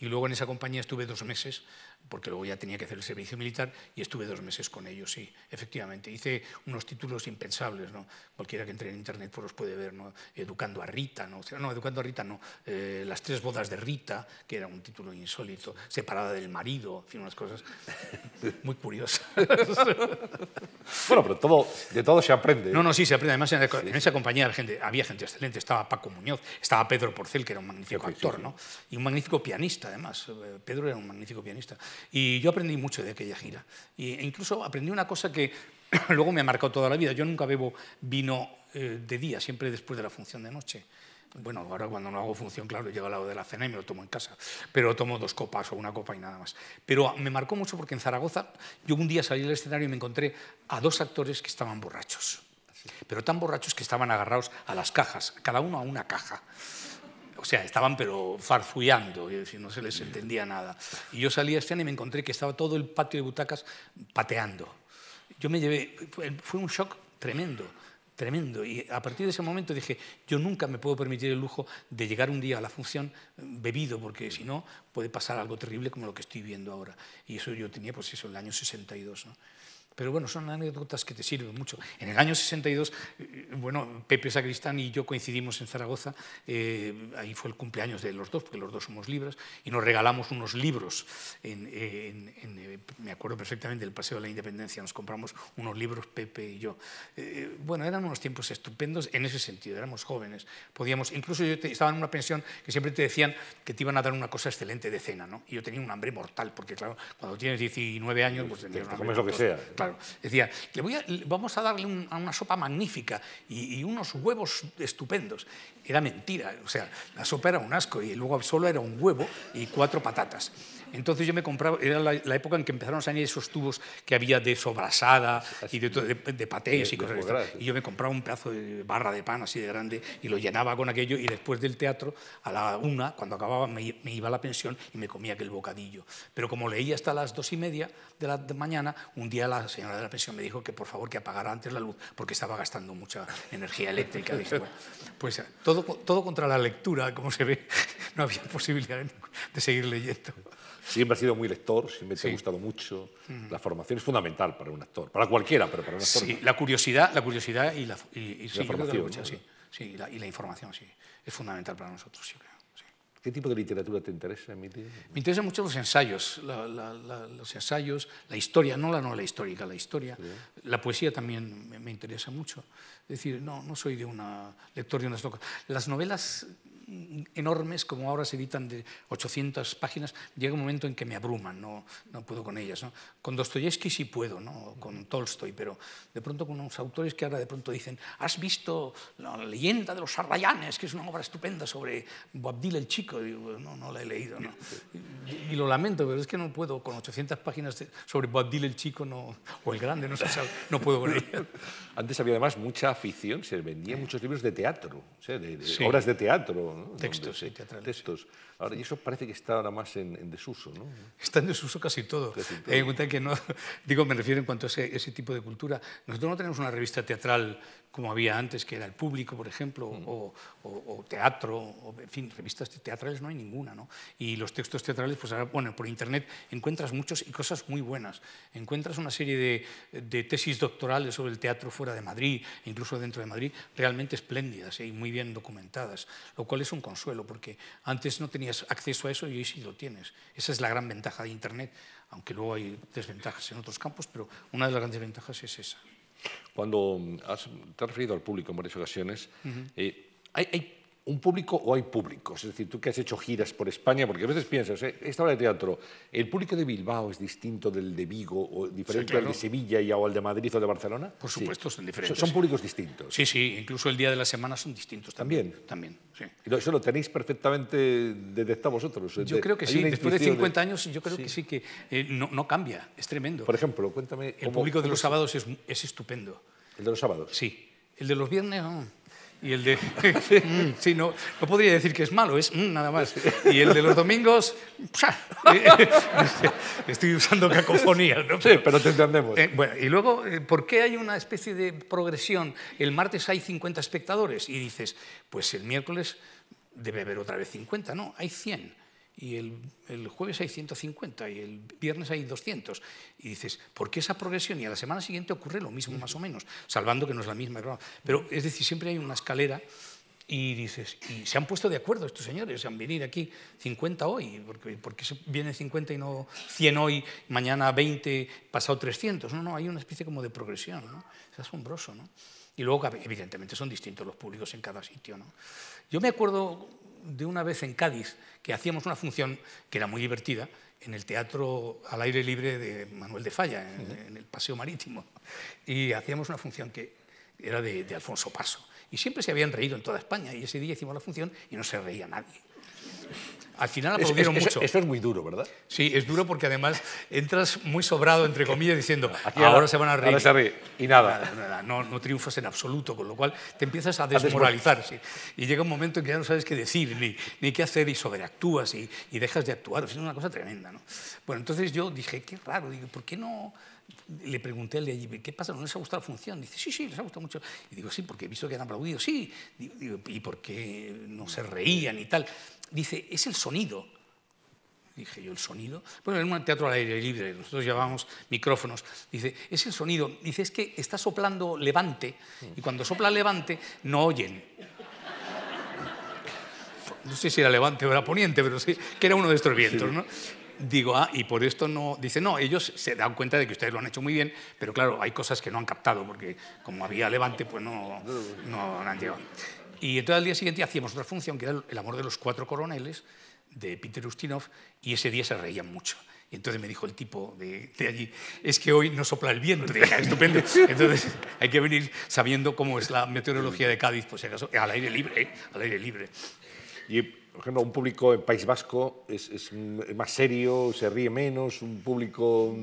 Y luego en esa compañía estuve dos meses porque luego ya tenía que hacer el servicio militar y estuve dos meses con ellos, sí, efectivamente. Hice unos títulos impensables, ¿no? Cualquiera que entre en Internet por pues, los puede ver, ¿no? Educando a Rita, ¿no? no, Educando a Rita no. Eh, Las tres bodas de Rita, que era un título insólito, separada del marido, en fin, unas cosas muy curiosas. bueno, pero de todo se aprende. No, no, sí, se aprende. Además, en, esa compañía había gente, había gente excelente. Estaba Paco Muñoz, estaba Pedro Porcel, que era un magnífico actor, ¿no? Y un magnífico pianista, además. Eh, Pedro era un magnífico pianista. Y yo aprendí mucho de aquella gira. E incluso aprendí una cosa que luego me ha marcado toda la vida. Yo nunca bebo vino eh, de día, siempre después de la función de noche. Bueno, ahora cuando no hago función, claro, llego al lado de la cena y me lo tomo en casa, pero tomo dos copas o una copa y nada más. Pero me marcó mucho porque en Zaragoza yo un día salí del escenario y me encontré a dos actores que estaban borrachos, pero tan borrachos que estaban agarrados a las cajas, cada uno a una caja o sea, estaban pero farfullando, es decir, no se les entendía nada. Y yo salí a escena y me encontré que estaba todo el patio de butacas pateando. Yo me llevé, fue un shock tremendo, tremendo. Y a partir de ese momento dije, yo nunca me puedo permitir el lujo de llegar un día a la función mm, bebido, porque si no puede pasar algo terrible como lo que estoy viendo ahora. Y eso yo tenía, pues eso, en el año 62. ¿no? Pero bueno, son anécdotas que te sirven mucho. En el año 62, eh, bueno, Pepe Sacristán y yo coincidimos en Zaragoza, eh, ahí fue el cumpleaños de los dos, porque los dos somos libras, y nos regalamos unos libros. En, eh, me acuerdo perfectamente del Paseo de la Independencia, nos compramos unos libros Pepe y yo. bueno, eran unos tiempos estupendos en ese sentido, éramos jóvenes, podíamos, incluso yo estaba en una pensión que siempre te decían que te iban a dar una cosa excelente de cena, ¿no? Y yo tenía un hambre mortal, porque claro, cuando tienes 19 años, pues te, comes lo que sea. Claro, Decía, vamos a darle a una sopa magnífica y, y, unos huevos estupendos. Era mentira, o sea, la sopa era un asco y luego solo era un huevo y cuatro patatas. Entonces yo me compraba, era la, época en que empezaron a salir esos tubos que había de sobrasada y de, de, de patés y cosas así. Y yo me compraba un pedazo de barra de pan así de grande y lo llenaba con aquello y después del teatro, a la una, cuando acababa, me, iba a la pensión y me comía aquel bocadillo. Pero como leía hasta las dos y media de la mañana, un día la señora de la pensión me dijo que por favor que apagara antes la luz porque estaba gastando mucha energía eléctrica. pues todo, todo contra la lectura, como se ve, no había posibilidad de seguir leyendo. Siempre ha sido muy lector, siempre te ha gustado mucho. La formación es fundamental para un actor, para cualquiera, pero para un actor. Sí, la curiosidad, la curiosidad y la, y, sí, la sí, y, la, información, sí. Es fundamental para nosotros, ¿Qué tipo de literatura te interesa, Emilio? Me interesan mucho los ensayos, la, los ensayos, la historia, no la novela histórica, la historia. La poesía también me, interesa mucho. Es decir, no, no soy de una lector de unas locas. Las novelas enormes, como ahora se editan de 800 páginas, llega un momento en que me abruman, no, no puedo con ellas. ¿no? Con Dostoyevsky sí puedo, ¿no? con Tolstoy, pero de pronto con unos autores que ahora de pronto dicen, ¿has visto la leyenda de los arrayanes, que es una obra estupenda sobre Boabdil el Chico? Digo, no, no la he leído. ¿no? Y, lo lamento, pero es que no puedo con 800 páginas sobre Boabdil el Chico no, o el Grande, no, no puedo con ella. Antes había además mucha afición, se vendían muchos libros de teatro, de, obras de teatro. ¿no? Textos sí, teatrales. Textos. Ahora, y eso parece que está ahora más en, en desuso, ¿no? Está en desuso casi todo. Casi todo. Eh, que no, digo, me refiero en cuanto a ese, ese tipo de cultura. Nosotros no tenemos una revista teatral como había antes, que era el público, por ejemplo, mm. o, teatro, o, en fin, revistas teatrales no hay ninguna, ¿no? Y los textos teatrales, pues ahora, bueno, por internet encuentras muchos y cosas muy buenas. Encuentras una serie de, de tesis doctorales sobre el teatro fuera de Madrid, incluso dentro de Madrid, realmente espléndidas ¿eh? y muy bien documentadas, lo cual es un consuelo, porque antes no tenías acceso a eso y hoy sí lo tienes. Esa es la gran ventaja de internet, aunque luego hay desventajas en otros campos, pero una de las grandes ventajas es esa. Cuando mm, has, te referido al público en varias ocasiones, eh, hay un público o hay públicos? Es decir, tú que has hecho giras por España, porque a veces piensas, eh, esta obra de teatro, ¿el público de Bilbao es distinto del de Vigo o diferente al de Sevilla y, o al de Madrid o de Barcelona? Por supuesto, son diferentes. Son, públicos distintos. Sí, sí, incluso el día de la semana son distintos también. También, Eso lo tenéis perfectamente detectado vosotros. Eh, yo creo que sí, después de 50 años yo creo que sí que eh, no, cambia, es tremendo. Por ejemplo, cuéntame... El público de los sábados es, es estupendo. ¿El de los sábados? Sí, el de los viernes... No. Y el de... sí, no, no podría decir que es malo, es mm, nada más. Y el de los domingos... Estoy usando cacofonía, ¿no? Pero, te entendemos. Eh, bueno, y luego, eh, ¿por qué hay una especie de progresión? El martes hay 50 espectadores y dices, pues el miércoles debe haber otra vez 50, no, hay 100 y el, jueves hay 150 y el viernes hay 200. Y dices, ¿por qué esa progresión? Y a la semana siguiente ocurre lo mismo, más o menos, salvando que no es la misma. Pero es decir, siempre hay una escalera y dices, y se han puesto de acuerdo estos señores, han venido aquí 50 hoy, porque, porque vienen 50 y no 100 hoy, mañana 20, pasado 300. No, no, hay una especie como de progresión, ¿no? Es asombroso, ¿no? Y luego, evidentemente, son distintos los públicos en cada sitio, ¿no? Yo me acuerdo de una vez en Cádiz, que hacíamos una función que era muy divertida en el teatro al aire libre de Manuel de Falla, en, el Paseo Marítimo. Y hacíamos una función que era de, de Alfonso Paso. Y siempre se habían reído en toda España. Y ese día hicimos la función y no se reía nadie. Al final aplaudieron mucho. Eso es muy duro, ¿verdad? Sí, es duro porque además entras muy sobrado, entre comillas, diciendo, ahora, se van a reír. Y nada. no, triunfas en absoluto, con lo cual te empiezas a desmoralizar. Y llega un momento en que ya no sabes qué decir, ni, qué hacer, y sobreactúas y, y dejas de actuar. Es una cosa tremenda, ¿no? Bueno, entonces yo dije, qué raro, digo, ¿por qué no...? le pregunté al de allí, ¿qué pasa? ¿No les ha gustado la función? Dice, sí, sí, les ha gustado mucho. Y digo, sí, porque he visto que han aplaudido, sí. ¿y por qué no se reían y tal? dice, es el sonido. Dije yo, ¿el sonido? Bueno, en un teatro al aire libre, nosotros llevábamos micrófonos. Dice, es el sonido. Dice, es que está soplando levante y cuando sopla levante no oyen. No sé si era levante o era poniente, pero sí, que era uno de estos vientos, ¿no? Digo, ah, y por esto no. Dice, no, ellos se dan cuenta de que ustedes lo han hecho muy bien, pero claro, hay cosas que no han captado, porque como había levante, pues no, no han llegado. Y entonces al día siguiente hacíamos otra función, que era el amor de los cuatro coroneles, de Peter Ustinov, y ese día se reían mucho. Y entonces me dijo el tipo de, allí, es que hoy no sopla el viento. estupendo. Entonces hay que venir sabiendo cómo es la meteorología de Cádiz, pues al aire libre, ¿eh? al aire libre. Y por ejemplo, un público en País Vasco es, más serio, se ríe menos, un público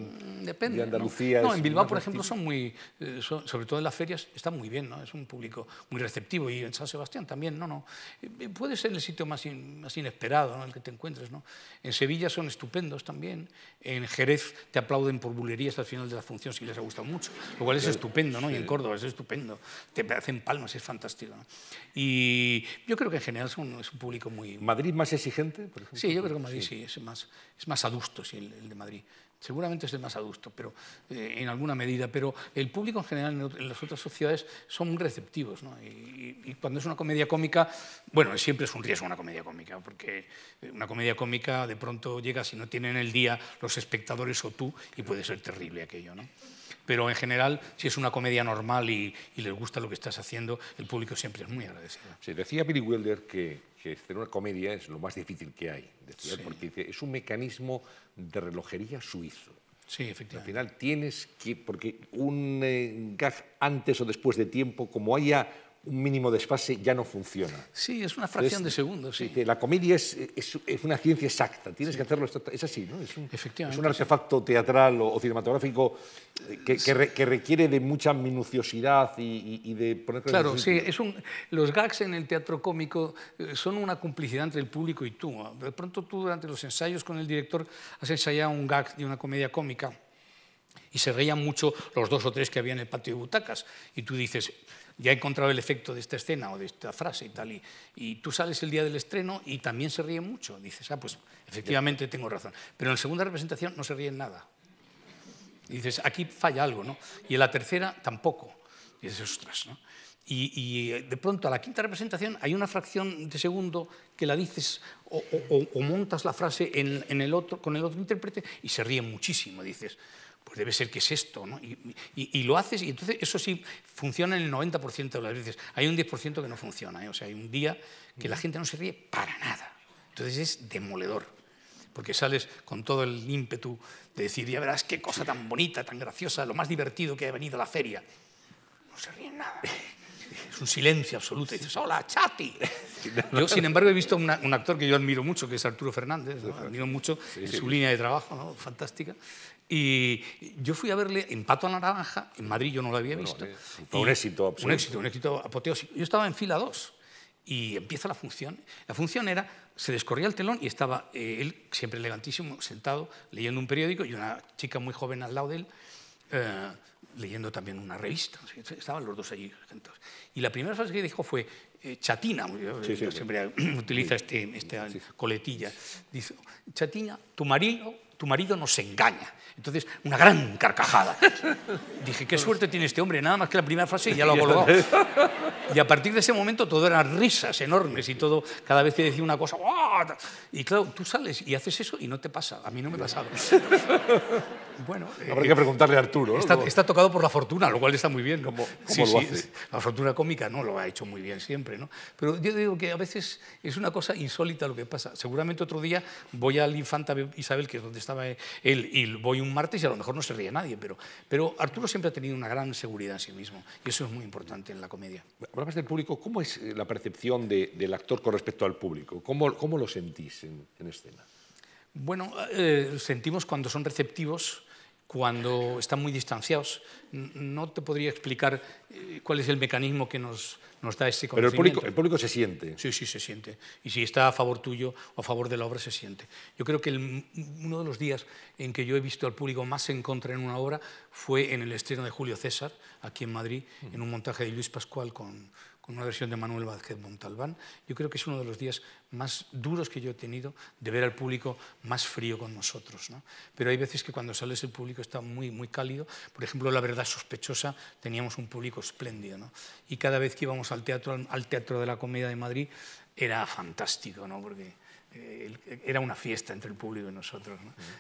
Depende, de Andalucía... No, en Bilbao, por ejemplo, son muy, eh, sobre todo en las ferias, está muy bien, ¿no? es un público muy receptivo y en San Sebastián también, no, no. Eh, eh, puede ser el sitio más, inesperado ¿no? en el que te encuentres. ¿no? En Sevilla son estupendos también, en Jerez te aplauden por bulerías al final de la función si les ha gustado mucho, lo cual es estupendo, ¿no? y en Córdoba es estupendo, te hacen palmas, es fantástico. Y yo creo que en general son, es un público muy ¿Madrid más exigente? Sí, yo creo que Madrid sí, es, más, es más adusto sí, el, de Madrid. Seguramente es el más adusto, pero eh, en alguna medida. Pero el público en general en, las otras sociedades son receptivos. ¿no? Y, y, cuando es una comedia cómica, bueno, siempre es un riesgo una comedia cómica, porque eh, una comedia cómica de pronto llega, si no tienen el día los espectadores o tú, y puede ser terrible aquello. ¿no? pero en general, si es una comedia normal y, les gusta lo que estás haciendo, el público siempre es muy agradecido. Sí, decía Billy Wilder que, que hacer una comedia es lo más difícil que hay, porque es un mecanismo de relojería suizo. Sí, efectivamente. Al final tienes que, porque un eh, gag antes o después de tiempo, como haya un mínimo de espacio ya no funciona. Sí, es una fracción de segundo, sí. La comedia es, una ciencia exacta, tienes que hacerlo, es así, ¿no? Es un, es un artefacto teatral o, cinematográfico eh, que, requiere de mucha minuciosidad y, de poner... Claro, sí, los gags en el teatro cómico eh, son una complicidad entre el público y tú. De pronto tú durante los ensayos con el director has ensayado un gag de una comedia cómica y se reían mucho los dos o tres que había en el patio de butacas. Y tú dices, ya he encontrado el efecto de esta escena o de esta frase y tal, y, tú sales el día del estreno y también se ríen mucho. Dices, ah, pues efectivamente tengo razón. Pero en la segunda representación no se ríen nada. dices, aquí falla algo, ¿no? Y en la tercera tampoco. dices, ostras, ¿no? Y, de pronto a la quinta representación hay una fracción de segundo que la dices o, montas la frase en, el otro, con el otro intérprete y se ríen muchísimo. Dices, pues debe ser que es esto, ¿no? Y, lo haces y entonces eso sí funciona en el 90% de las veces. Hay un 10% que no funciona, ¿eh? o sea, hay un día que la gente no se ríe para nada. Entonces es demoledor, porque sales con todo el ímpetu de decir, ya verás qué cosa tan bonita, tan graciosa, lo más divertido que ha venido a la feria. No se ríe nada. Es un silencio absoluto. Y dices, hola, chati. Yo, sin embargo, he visto un actor que yo admiro mucho, que es Arturo Fernández, lo admiro mucho su línea de trabajo, ¿no? fantástica, y yo fui a verle Empato a la Naranja, en Madrid yo no lo había visto. un éxito Un éxito, un éxito apoteósico. Yo estaba en fila 2 y empieza la función. La función era, se descorría el telón y estaba eh, él, siempre elegantísimo, sentado, leyendo un periódico y una chica muy joven al lado de él, eh, leyendo también una revista. Estaban los dos allí juntos. Y la primera frase que dijo fue, eh, chatina, siempre utiliza este, esta coletilla, dice, chatina, tu marido tu marido nos engaña. Entonces, una gran carcajada. Dije, qué suerte tiene este hombre, nada más que la primera frase y ya lo ha Y a partir de ese momento todo eran risas enormes y todo, cada vez que decía una cosa, y claro, tú sales y haces eso y no te pasa, a mí no me pasaba. Bueno, eh, habrá que preguntarle a Arturo. Está, tocado por la fortuna, lo cual está muy bien. como sí, lo hace? la fortuna cómica no lo ha hecho muy bien siempre, ¿no? Pero yo digo que a veces es una cosa insólita lo que pasa. Seguramente otro día voy al Infanta Isabel, que es donde estaba él, y voy un martes y a lo mejor no se ríe nadie, pero, pero Arturo siempre ha tenido una gran seguridad en sí mismo y eso es muy importante en la comedia. Hablabas del público, ¿cómo es la percepción del actor con respecto al público? ¿Cómo, cómo lo sentís en, escena? Bueno, eh, sentimos cuando son receptivos, cuando están muy distanciados. No te podría explicar eh, cuál es el mecanismo que nos, da ese conocimiento. Pero el público, se siente. Sí, sí, se siente. Y si está a favor tuyo o a favor de la obra, se siente. Yo creo que uno de los días en que yo he visto al público más en contra en una obra fue en el estreno de Julio César, aquí en Madrid, en un montaje de Luis Pascual con, una versión de Manuel Vázquez Montalbán, yo creo que es uno de los días más duros que yo he tenido de ver al público más frío con nosotros. ¿no? Pero hay veces que cuando sales el público está muy, muy cálido. Por ejemplo, La Verdad Sospechosa teníamos un público espléndido. Y cada vez que íbamos al teatro, al Teatro de la Comedia de Madrid, era fantástico, ¿no? porque eh, era una fiesta entre el público y nosotros.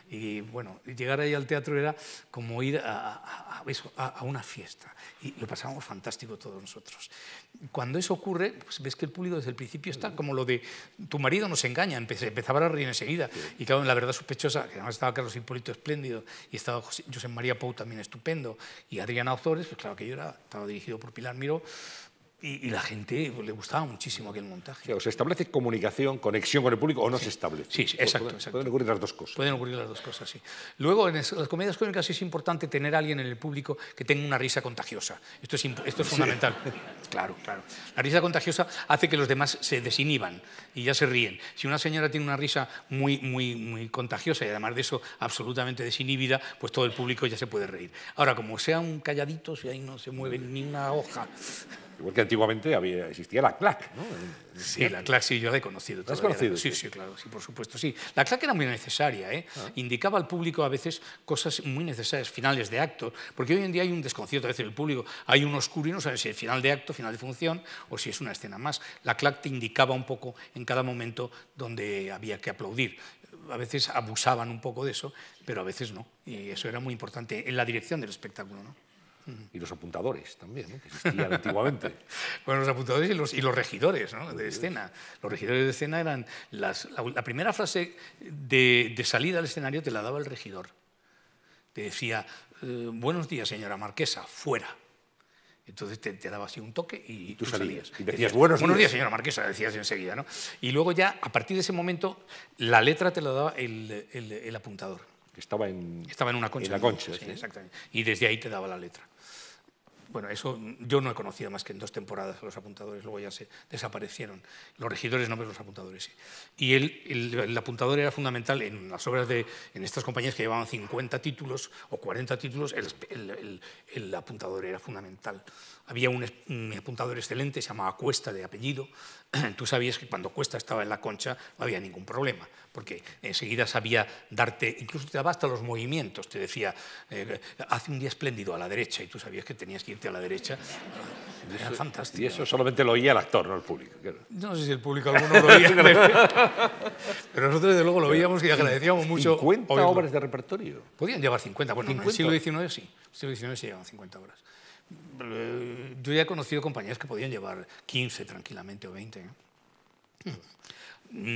Y bueno, llegar ahí al teatro era como ir a, a, una fiesta. Y lo pasábamos fantástico todos nosotros. Cuando eso ocurre, pues ves que el público desde el principio está como lo de tu marido nos engaña, empezaba a reír enseguida. Y claro, en la verdad sospechosa, que además estaba Carlos Hipólito espléndido y estaba José, María Pou también estupendo y Adriana Ozores, pues claro que yo era, estaba dirigido por Pilar Miró. Y, y, la gente le gustaba muchísimo aquel montaje. o se establece comunicación, conexión con el público o no se establece. Sí, exacto, pueden, exacto, pueden, ocurrir las dos cosas. Pueden ocurrir las dos cosas, sí. Luego, en las comedias cómicas es importante tener a alguien en el público que tenga una risa contagiosa. Esto es, esto es fundamental. claro, claro. La risa contagiosa hace que los demás se desinhiban y ya se ríen. Si una señora tiene una risa muy, muy, muy contagiosa y además de eso absolutamente desinhibida, pues todo el público ya se puede reír. Ahora, como sea un calladito, si ahí no se mueve ni una hoja. Igual que antiguamente había, existía la CLAC, ¿no? Sí, la CLAC sí, yo la he conocido. ¿La has conocido? Sí, sí, claro, sí, por supuesto, sí. La CLAC era muy necesaria, ¿eh? Ah. Indicaba al público a veces cosas muy necesarias, finales de acto, porque hoy en día hay un desconcierto a veces el público, hay un oscuro y no sabes si es final de acto, final de función o si es una escena más. La CLAC te indicaba un poco en cada momento donde había que aplaudir a veces abusaban un poco de eso, pero a veces no. Y eso era muy importante en la dirección del espectáculo. ¿no? y los apuntadores también, que existían antiguamente. Bueno, los apuntadores y los, regidores de escena. Los regidores de escena eran... la, primera frase de, salida al escenario te la daba el regidor. Te decía, eh, buenos días, señora Marquesa, fuera. Entonces te, daba así un toque y, tú, salías. Y decías, buenos, días. señora Marquesa, decías enseguida. ¿no? Y luego ya, a partir de ese momento, la letra te la daba el, el, apuntador. Estaba en, Estaba en una concha. concha. Y desde ahí te daba la letra. Bueno, eso yo no he conocido más que en dos temporadas los apuntadores, luego ya se desaparecieron. Los regidores no, ven los apuntadores sí. Y el, apuntador era fundamental en las obras de en estas compañías que llevaban 50 títulos o 40 títulos, el apuntador era fundamental. Había un, apuntador excelente, se llamaba Cuesta de apellido. Tú sabías que cuando Cuesta estaba en la concha no había ningún problema, porque enseguida sabía darte, incluso te daba hasta los movimientos. Te decía, eh, hace un día espléndido a la derecha, y tú sabías que tenías que irte a la derecha. Era fantástico. Y eso solamente lo oía el actor, no el público. No sé si el público alguno lo oía. pero nosotros, desde luego, lo veíamos y agradecíamos mucho. 50 obras de repertorio. Podían llevar 50. Bueno, 50. en el siglo XIX sí. En el siglo XIX se llevaban 50 obras. Eh, yo ya he conocido compañías que podían llevar 15 tranquilamente o 20. ¿eh?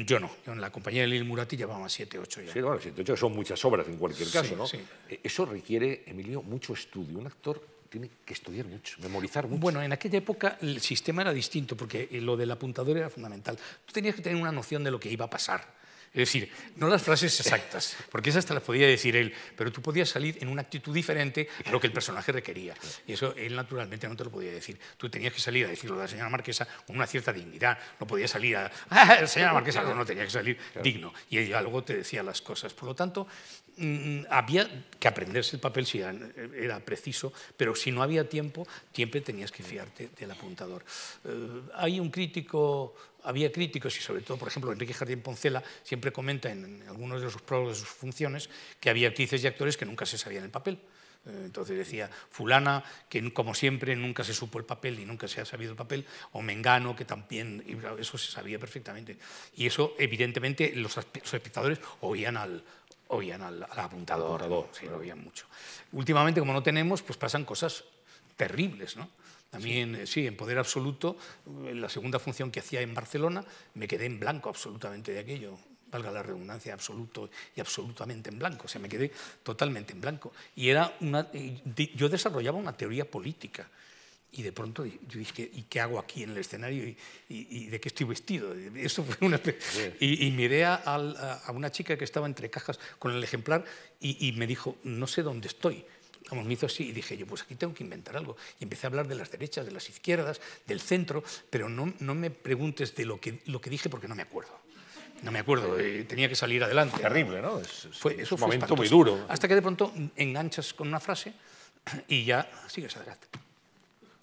Yo no, en la compañía de Lil Murati llevaba 7, 8 ya. Sí, bueno, 7, 8 son muchas obras en cualquier caso, ¿no? Eh, eso requiere, Emilio, mucho estudio. Un actor tiene que estudiar mucho, memorizar mucho. Bueno, en aquella época el sistema era distinto porque lo del apuntador era fundamental. Tú tenías que tener una noción de lo que iba a pasar es decir, no las frases exactas, porque esas te las podía decir él, pero tú podías salir en una actitud diferente a lo que el personaje requería. Y eso él naturalmente no te lo podía decir. Tú tenías que salir a decirlo a la señora Marquesa con una cierta dignidad. No podías salir a... ¡Ah, señora Marquesa! No, no, tenía que salir digno. Y ella luego te decía las cosas. Por lo tanto, mm, había que aprenderse el papel si eh, era, preciso, pero si no había tiempo, siempre tenías que fiarte del apuntador. Eh, hay un crítico había críticos y sobre todo, por ejemplo, Enrique Jardín Poncela siempre comenta en, algunos de sus prólogos de sus funciones que había actrices y actores que nunca se sabían el papel. Eh, entonces decía fulana, que como siempre nunca se supo el papel y nunca se ha sabido el papel, o mengano, que también, eso se sabía perfectamente. Y eso, evidentemente, los, espectadores oían al, oían al, al apuntador, sí, lo oían mucho. Últimamente, como no tenemos, pues pasan cosas terribles, ¿no? También, eh, sí, en poder absoluto, en eh, la segunda función que hacía en Barcelona, me quedé en blanco absolutamente de aquello valga la redundancia, absoluto y absolutamente en blanco. O sea, me quedé totalmente en blanco. Y era una, yo desarrollaba una teoría política. Y de pronto yo dije, ¿y qué hago aquí en el escenario? ¿Y, de qué estoy vestido? fue una... Y, miré a, a, una chica que estaba entre cajas con el ejemplar y, y me dijo, no sé dónde estoy. Vamos, me hizo y dije yo, pues aquí tengo que inventar algo. Y empecé a hablar de las derechas, de las izquierdas, del centro, pero no, no me preguntes de lo que, lo que dije porque no me acuerdo. No me acuerdo, eh, tenía que salir adelante. Terrible, ¿no? Es, fue, un momento muy duro. Hasta que de pronto enganchas con una frase y ya sigues adelante.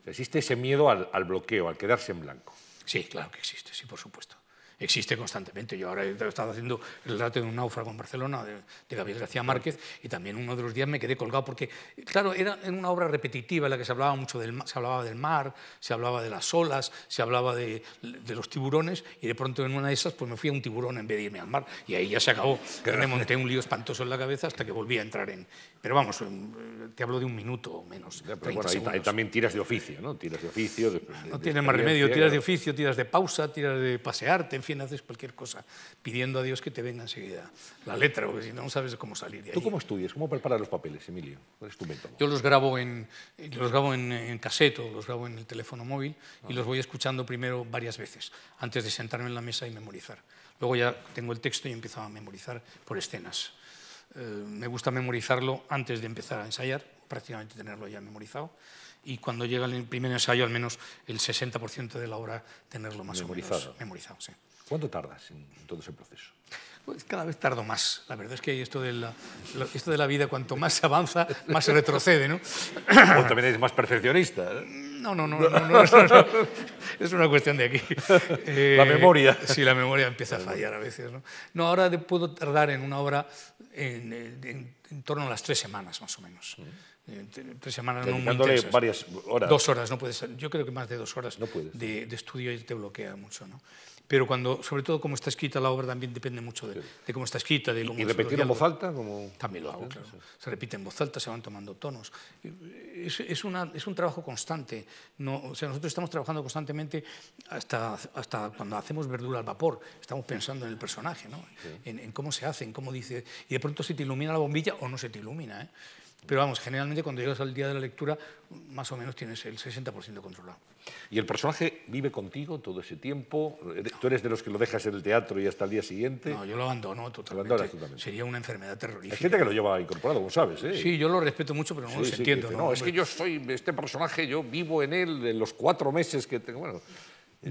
Existe ese miedo al bloqueo, al quedarse en blanco. Sí, claro que existe, sí, por supuesto existe constantemente. Yo ahora he estado haciendo el relato de un náufrago en Barcelona, de, Gabriel García Márquez, y también uno de los días me quedé colgado porque, claro, era en una obra repetitiva en la que se hablaba mucho del, se hablaba del mar, se hablaba de las olas, se hablaba de, los tiburones, y de pronto en una de esas pues me fui a un tiburón en vez de irme al mar, y ahí ya se acabó. Me monté un lío espantoso en la cabeza hasta que volví a entrar en, pero vamos, eh, te hablo de un minuto o menos. pero bueno, también tiras de oficio, ¿no? Tiras de oficio. no tiene más remedio, tiras de oficio, tiras de pausa, tiras de pasearte, en fin, haces cualquier cosa, pidiendo a Dios que te venga enseguida la letra, porque si no, no sabes cómo salir ahí. ¿Tú cómo estudias? ¿Cómo preparas los papeles, Emilio? Yo los grabo en, los grabo en, los grabo en el teléfono móvil y los ah. voy escuchando primero varias veces, antes de sentarme en la mesa y memorizar. Luego ya tengo el texto y empiezo a memorizar por escenas. Eh, me gusta memorizarlo antes de empezar a ensayar, prácticamente tenerlo ya memorizado. Y cuando llega el primer ensayo, al menos el 60% de la obra, tenerlo más memorizado. o menos memorizado. ¿Cuánto tardas en todo ese proceso? Pues cada vez tardo más. La verdad es que esto de la, esto de la vida, cuanto más se avanza, más se retrocede, ¿no? O también eres más perfeccionista. ¿eh? No, no, no, no, es una cuestión de aquí. la memoria. Sí, la memoria empieza a fallar a veces. ¿no? no, ahora puedo tardar en una obra en, torno a las tres semanas, más o menos. Eh, tres semanas no muy varias horas. Dos horas, no puedes. Yo creo que más de dos horas de, estudio te bloquea mucho. ¿no? pero cuando, sobre todo como está escrita la obra también depende mucho de, cómo está escrita. De cómo ¿Y repetir en voz alta? Como... También lo ah, hago, claro. Se repite en voz alta, se van tomando tonos. Es, una, es un trabajo constante. No, o sea, nosotros estamos trabajando constantemente hasta, hasta cuando hacemos verdura al vapor. Estamos pensando en el personaje, ¿no? En, en, cómo se hace, en cómo dice... Y de pronto se te ilumina la bombilla o no se te ilumina, ¿eh? Pero vamos, generalmente cuando llegas al día de la lectura, más o menos tienes el 60% controlado. Y el personaje vive contigo todo ese tiempo. Eh, ¿Tú eres de los que lo dejas en el teatro y hasta el día siguiente? No, yo lo abandono totalmente. Lo totalmente. Sería una enfermedad terrorífica. Hay gente que lo lleva incorporado, como sabes. ¿eh? Sí, yo lo respeto mucho, pero no lo entiendo. no, no es que yo soy este personaje, yo vivo en él de los cuatro meses que tengo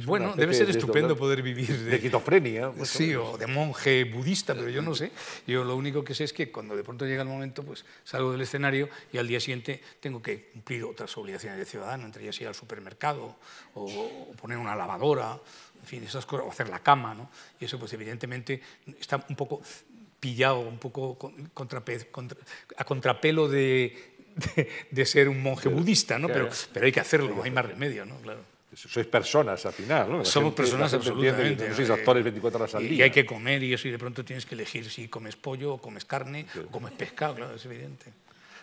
bueno, debe ser estupendo poder vivir de, esquizofrenia. sí, o de monje budista, pero yo no sé. Yo lo único que sé es que cuando de pronto llega el momento, pues salgo del escenario y al día siguiente tengo que cumplir otras obligaciones de ciudadano, entre ellas ir al supermercado o, poner una lavadora, en fin, esas cosas, o hacer la cama, ¿no? Y eso, pues evidentemente, está un poco pillado, un poco a contrapelo de, de, ser un monje budista, ¿no? Pero, pero hay que hacerlo, hay más remedio, ¿no? Claro sois personas al final, ¿no? Somos personas absolutamente. No sois eh, actores 24 horas al día. Y hay que comer y eso, y de pronto tienes que elegir si comes pollo o comes carne o comes pescado, claro, es evidente.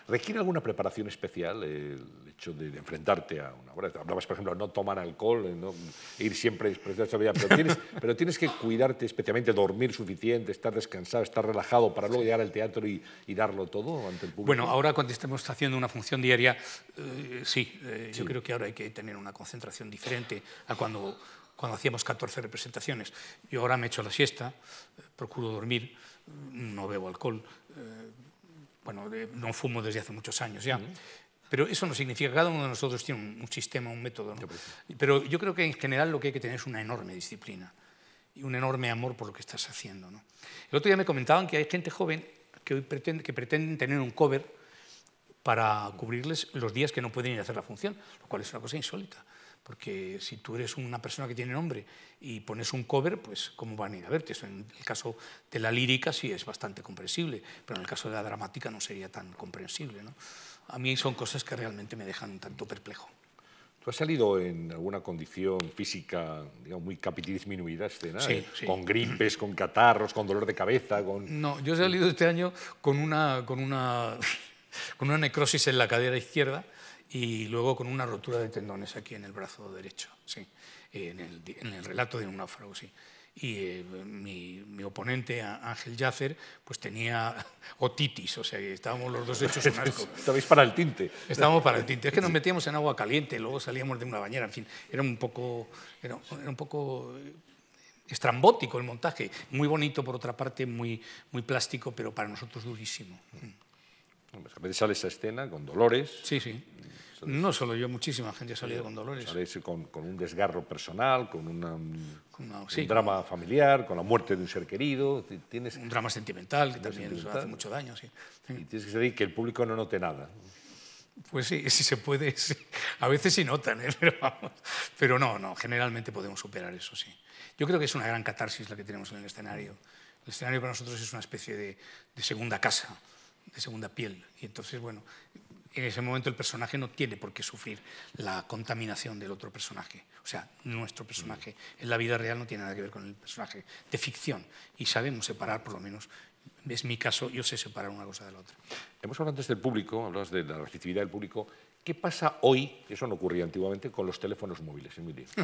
¿Requiere alguna preparación especial el hecho de, enfrentarte a una obra? Hablabas, por ejemplo, no tomar alcohol, eh, no, ir siempre a vida, pero tienes, pero tienes que cuidarte especialmente, dormir suficiente, estar descansado, estar relajado para luego llegar al teatro y, darlo todo ante el público. Bueno, ahora cuando estemos haciendo una función diaria, eh, sí, eh, yo creo que ahora hay que tener una concentración diferente a cuando cuando hacíamos 14 representaciones. Yo ahora me echo la siesta, procuro dormir, no bebo alcohol, bueno, no fumo desde hace muchos años ya. Pero eso no significa que cada uno de nosotros tiene un, sistema, un método. Pero yo creo que en general lo que hay que tener es una enorme disciplina y un enorme amor por lo que estás haciendo. ¿no? El otro día me comentaban que hay gente joven que hoy pretende, que pretenden tener un cover para cubrirles los días que no pueden ir a hacer la función, lo cual es una cosa insólita. Porque si tú eres una persona que tiene nombre y pones un cover, pues ¿cómo van a ir a verte? Eso en el caso de la lírica sí es bastante comprensible, pero en el caso de la dramática no sería tan comprensible. ¿no? A mí son cosas que realmente me dejan un tanto perplejo. ¿Tú has salido en alguna condición física digamos, muy disminuida este sí. Con gripes, con catarros, con dolor de cabeza, con... No, yo he salido este año con una, con una, con una necrosis en la cadera izquierda, y luego con una rotura de tendones aquí en el brazo derecho, sí, en, el, relato de un náufrago, Y eh, mi, oponente, Ángel Yacer, pues tenía otitis, o sea, estábamos los dos hechos un arco. Estabais para el tinte. Estábamos para el tinte. Es que nos metíamos en agua caliente, luego salíamos de una bañera, en fin, era un poco, era un poco eh, estrambótico el montaje, muy bonito por otra parte, muy, muy plástico, pero para nosotros durísimo. Mm. A veces sale esa escena con dolores. Sí, sí. No solo yo, muchísima gente ha salido eh, con dolores. Sale con, un desgarro personal, con, una, un drama familiar, con la muerte de un ser querido. Tienes, un drama sentimental que también hace mucho daño. Y tienes que salir que el público no note nada. Pues sí, si se puede. A veces sí notan, ¿eh? pero, vamos. pero no, no, generalmente podemos superar eso, sí. Yo creo que es una gran catarsis la que tenemos en el escenario. El escenario para nosotros es una especie de segunda casa de segunda piel. Y entonces, bueno, en ese momento el personaje no tiene por qué sufrir la contaminación del otro personaje. O sea, nuestro personaje en la vida real no tiene nada que ver con el personaje de ficción. Y sabemos separar, por lo menos, es mi caso, yo sé separar una cosa de la otra. Hemos hablado antes del público, hablas de la receptividad del público. ¿Qué pasa hoy, eso no ocurría antiguamente, con los teléfonos móviles, Emilio?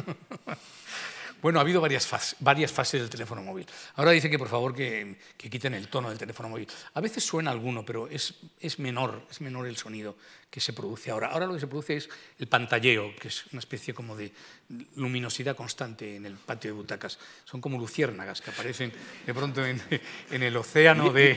Bueno, ha habido varias, varias fases del teléfono móvil. Ahora dice que por favor que, quiten el tono del teléfono móvil. A veces suena alguno, pero es, es, menor, es menor el sonido que se produce ahora. Ahora lo que se produce es el pantalleo, que es una especie como de luminosidad constante en el patio de butacas. Son como luciérnagas que aparecen de pronto en, el océano de,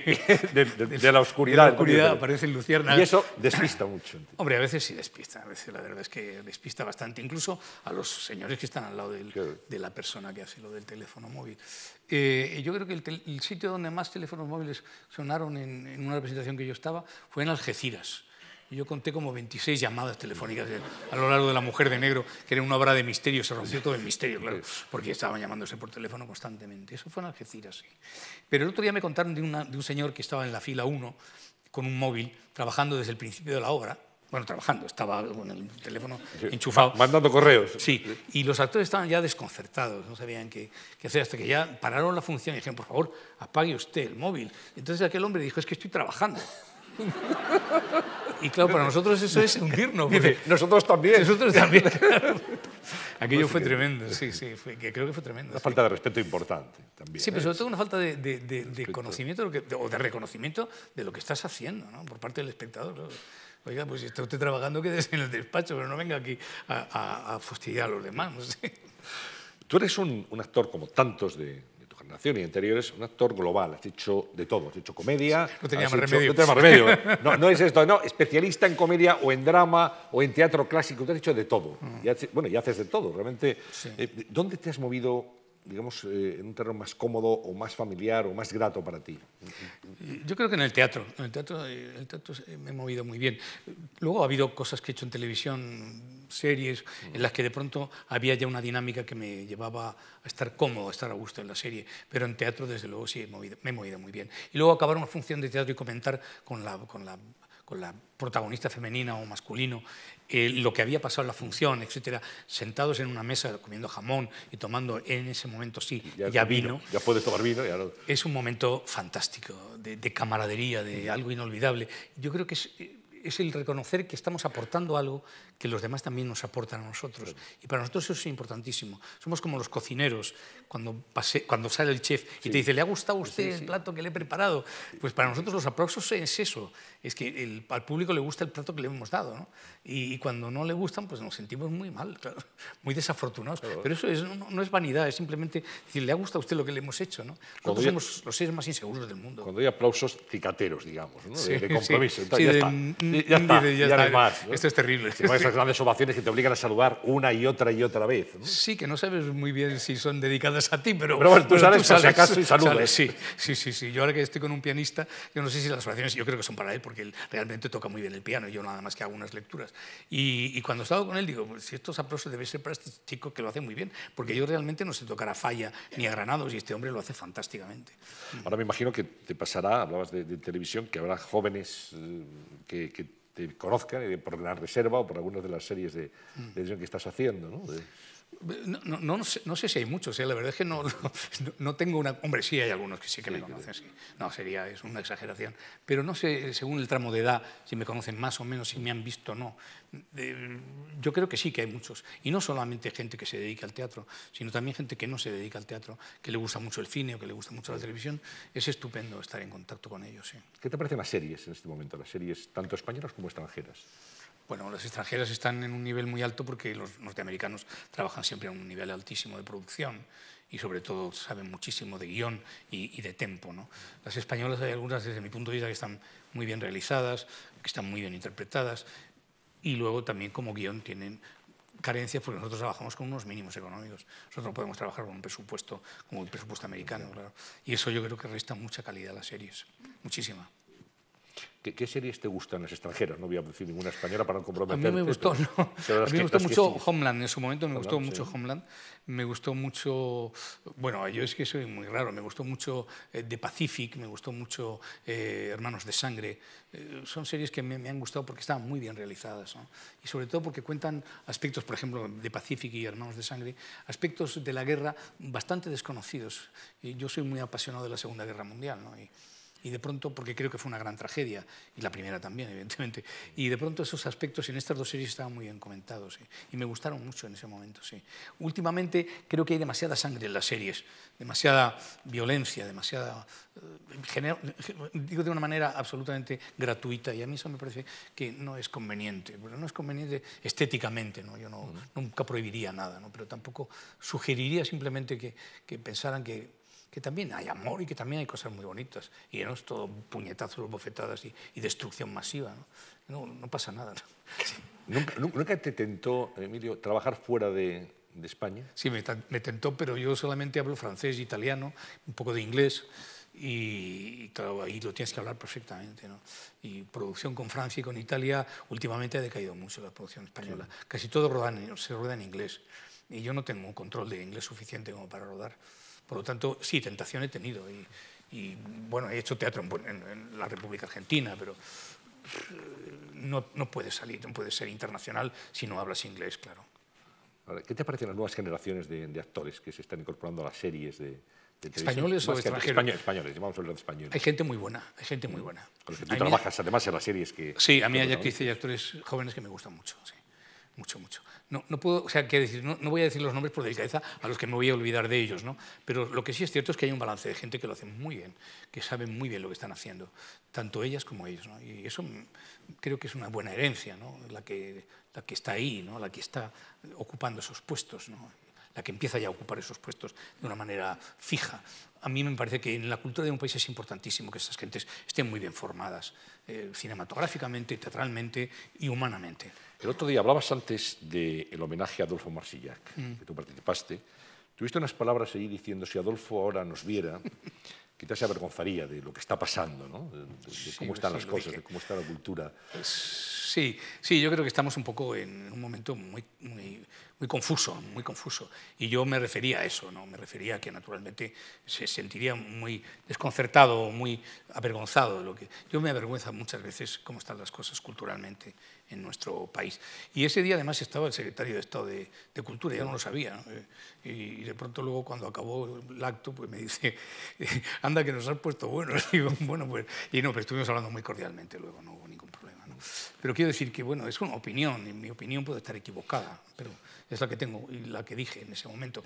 de, la oscuridad. la oscuridad aparecen luciérnagas. Y eso despista mucho. Hombre, a veces sí despista, a veces la verdad es que despista bastante, incluso a los señores que están al lado del, de la persona que hace lo del teléfono móvil. Eh, yo creo que el, sitio donde más teléfonos móviles sonaron en, una representación que yo estaba fue en Algeciras. Yo conté como 26 llamadas telefónicas a lo largo de La Mujer de Negro, que era una obra de misterio, se rompió todo el misterio, claro, porque estaban llamándose por teléfono constantemente. Eso fue en Algeciras, sí. Pero el otro día me contaron de, de un señor que estaba en la fila 1 con un móvil, trabajando desde el principio de la obra, bueno, trabajando, estaba con el teléfono enchufado. Mandando correos. Sí, y los actores estaban ya desconcertados, no sabían qué, hacer, hasta que ya pararon la función y dijeron, por favor, apague usted el móvil. Entonces aquel hombre dijo, es que estoy trabajando. y claro, para nosotros eso es hundirnos. Dice, nosotros también. Nosotros también. Aquello pues fue tremendo, sí, sí, creo que fue tremendo. Una falta de respeto importante también. Sí, pero sobre ¿eh? todo una falta de, conocimiento o de reconocimiento de lo que estás haciendo por parte del espectador. Oiga, pues si está usted trabajando, quédese en el despacho, pero no venga aquí a, a, a fastidiar los demás. Tú eres un, actor como tantos de, tu generación y anteriores, un actor global, has hecho de todo, has hecho comedia... No tenía más remedio. No, no, es esto, no, especialista en comedia o en drama o en teatro clásico, tú has hecho de todo. Mm. bueno, y haces de todo, realmente. Eh, ¿Dónde te has movido digamos, eh, en un terreno más cómodo o más familiar o más grato para ti? Yo creo que en el teatro. En el teatro, eh, me he movido muy bien. Luego ha habido cosas que he hecho en televisión, series, en las que de pronto había ya una dinámica que me llevaba a estar cómodo, a estar a gusto en la serie. Pero en teatro, desde luego, sí he movido, me he movido muy bien. Y luego acabar una función de teatro y comentar con la... Con la con la protagonista femenina o masculino, eh, lo que había pasado en la función, etcétera, sentados en una mesa comiendo jamón y tomando en ese momento sí ya, vino, Ya puedes tomar vino. Ya no. Es un momento fantástico de, de, camaradería, de algo inolvidable. Yo creo que es, es el reconocer que estamos aportando algo que los demás también nos aportan a nosotros. Y para nosotros eso es importantísimo. Somos como los cocineros, cuando, sale el chef y te dice, ¿le ha gustado usted el plato que le he preparado? Pues para nosotros los aplausos es eso, es que al público le gusta el plato que le hemos dado. Y, cuando no le gustan, pues nos sentimos muy mal, muy desafortunados. Pero eso no, es vanidad, es simplemente decir, ¿le ha gustado usted lo que le hemos hecho? ¿no? Nosotros somos los seres más inseguros del mundo. Cuando hay aplausos cicateros, digamos, de, compromiso. ya, está. ya, está. ya, Esto es terrible grandes ovaciones que te obligan a saludar una y otra y otra vez. Sí, que no sabes muy bien si son dedicadas a ti, pero. Pero bueno, tú, sabes, si acaso, y saludas. sí, sí, sí, sí. Yo ahora que estoy con un pianista, yo no sé si las oraciones, yo creo que son para él, porque él realmente toca muy bien el piano, yo nada más que hago unas lecturas. Y, cuando he estado con él, digo, pues, si estos aplausos deben debe ser para este chico que lo hace muy bien, porque yo realmente no sé tocar a falla ni a granados, y este hombre lo hace fantásticamente. Ahora me imagino que te pasará, hablabas de, televisión, que habrá jóvenes eh, que, que te este, conozcan eh, por la reserva o por algunas de las series de, edición que estás haciendo. ¿no? No, no, sé, si hay muchos, ¿eh? la verdad es que no, tengo una... Hombre, sí hay algunos que sí que me conocen, sí. No, sería es una exageración. Pero no sé, según el tramo de edad, si me conocen más o menos, si me han visto o no. yo creo que sí que hay muchos. Y no solamente gente que se dedica al teatro, sino también gente que no se dedica al teatro, que le gusta mucho el cine o que le gusta mucho la televisión. Es estupendo estar en contacto con ellos, ¿Qué te parecen las series en este momento, las series tanto españolas como extranjeras? Bueno, las extranjeras están en un nivel muy alto porque los norteamericanos trabajan siempre a un nivel altísimo de producción y sobre todo saben muchísimo de guión y, de tempo. Las españolas hay algunas desde mi punto de vista que están muy bien realizadas, que están muy bien interpretadas y luego también como guión tienen carencias porque nosotros trabajamos con unos mínimos económicos. Nosotros no podemos trabajar con un presupuesto como el presupuesto americano. Y eso yo creo que resta mucha calidad a las series, muchísima. ¿Qué, series te gustan las extranjeras? No voy a decir ninguna española para no comprometerte. A mí me gustó, me gustó mucho Homeland, en su momento me gustó mucho Homeland. Me gustó mucho, bueno, yo es que soy muy raro, me gustó mucho eh, The Pacific, me gustó mucho eh, Hermanos de Sangre. Eh, son series que me, han gustado porque estaban muy bien realizadas. Y sobre todo porque cuentan aspectos, por ejemplo, de Pacific y Hermanos de Sangre, aspectos de la guerra bastante desconocidos. Y yo soy muy apasionado de la Segunda Guerra Mundial. ¿no? Y, y de pronto, porque creo que fue una gran tragedia, y la primera también, evidentemente, y de pronto esos aspectos en estas dos series estaban muy bien comentados, y me gustaron mucho en ese momento, sí. Últimamente creo que hay demasiada sangre en las series, demasiada violencia, demasiada... Eh, digo de una manera absolutamente gratuita, y a mí eso me parece que no es conveniente, pero no es conveniente estéticamente, ¿no? yo no, nunca prohibiría nada, ¿no? pero tampoco sugeriría simplemente que, que pensaran que que también hay amor y que también hay cosas muy bonitas. Y no es todo puñetazos, bofetadas y, destrucción masiva. ¿no? No, pasa nada. ¿Nunca, te tentó, Emilio, trabajar fuera de, España? Sí, me, tentó, pero yo solamente hablo francés, italiano, un poco de inglés. Y, y ahí lo tienes que hablar perfectamente. Y producción con Francia y con Italia, últimamente ha decaído mucho la producción española. Casi todo rodan se rueda en inglés. Y yo no tengo un control de inglés suficiente como para rodar. Por lo tanto, sí, tentación he tenido. Y, bueno, he hecho teatro en, la República Argentina, pero eh, no, no, puedes salir, no puedes ser internacional si no hablas inglés, claro. ¿Qué te parecen las nuevas generaciones de, actores que se están incorporando a las series de, de ¿Españoles o extranjeros? Españoles, españoles, vamos a hablar de españoles. Hay gente muy buena, hay gente muy buena. Con los que tú trabajas, además, en las series que... Sí, a mí hay actrices y actores jóvenes que me gustan mucho, sí mucho, mucho. No, puedo, o sea, decir, voy a decir los nombres por delicadeza a los que me voy a olvidar de ellos, Pero lo que sí es cierto es que hay un balance de gente que lo hace muy bien, que saben muy bien lo que están haciendo, tanto ellas como ellos, Y eso creo que es una buena herencia, La que, la que está ahí, ¿no? La que está ocupando esos puestos, la que empieza ya a ocupar esos puestos de una manera fija. A mí me parece que en la cultura de un país es importantísimo que esas gentes estén muy bien formadas, eh, cinematográficamente, teatralmente y humanamente. El otro día hablabas antes del homenaje a Adolfo Marsillac, mm. que tú participaste. Tuviste unas palabras ahí diciendo, si Adolfo ahora nos viera, quizás se avergonzaría de lo que está pasando, de, cómo están las cosas, de cómo está la cultura. Sí, sí, yo creo que estamos un poco en un momento muy, muy, muy, confuso, muy confuso. Y yo me refería a eso, ¿no? me refería a que naturalmente se sentiría muy desconcertado, muy avergonzado. De lo que... Yo me avergüenza muchas veces cómo están las cosas culturalmente en nuestro país. Y ese día además estaba el secretario de Estado de, Cultura, ya no lo sabía. Eh, y, de pronto luego cuando acabó el acto pues me dice, anda que nos has puesto buenos. Y digo, bueno, pues... Y no, pero estuvimos hablando muy cordialmente luego, no hubo ningún problema. ¿no? Pero quiero decir que, bueno, es una opinión, y mi opinión puede estar equivocada, pero es la que tengo y la que dije en ese momento.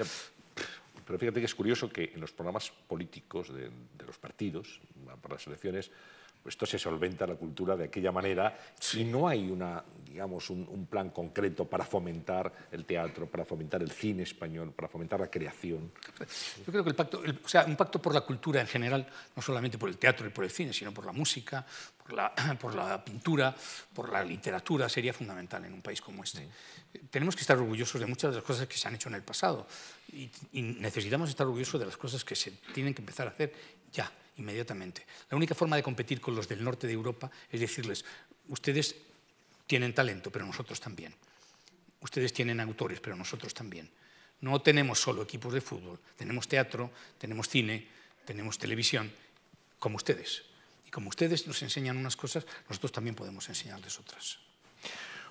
Pero fíjate que es curioso que en los programas políticos de, de los partidos, para las elecciones, esto se solventa la cultura de aquella manera si no hay una, digamos, un, plan concreto para fomentar el teatro, para fomentar el cine español, para fomentar la creación. Yo creo que el pacto, sea, un pacto por la cultura en general, no solamente por el teatro y por el cine, sino por la música, por la, pintura, por la literatura, sería fundamental en un país como este. Eh, tenemos que estar orgullosos de muchas de las cosas que se han hecho en el pasado y, y necesitamos estar orgullosos de las cosas que se tienen que empezar a hacer ya inmediatamente. La única forma de competir con los del norte de Europa es decirles, ustedes tienen talento, pero nosotros también. Ustedes tienen autores, pero nosotros también. No tenemos solo equipos de fútbol, tenemos teatro, tenemos cine, tenemos televisión, como ustedes. Y como ustedes nos enseñan unas cosas, nosotros también podemos enseñarles otras.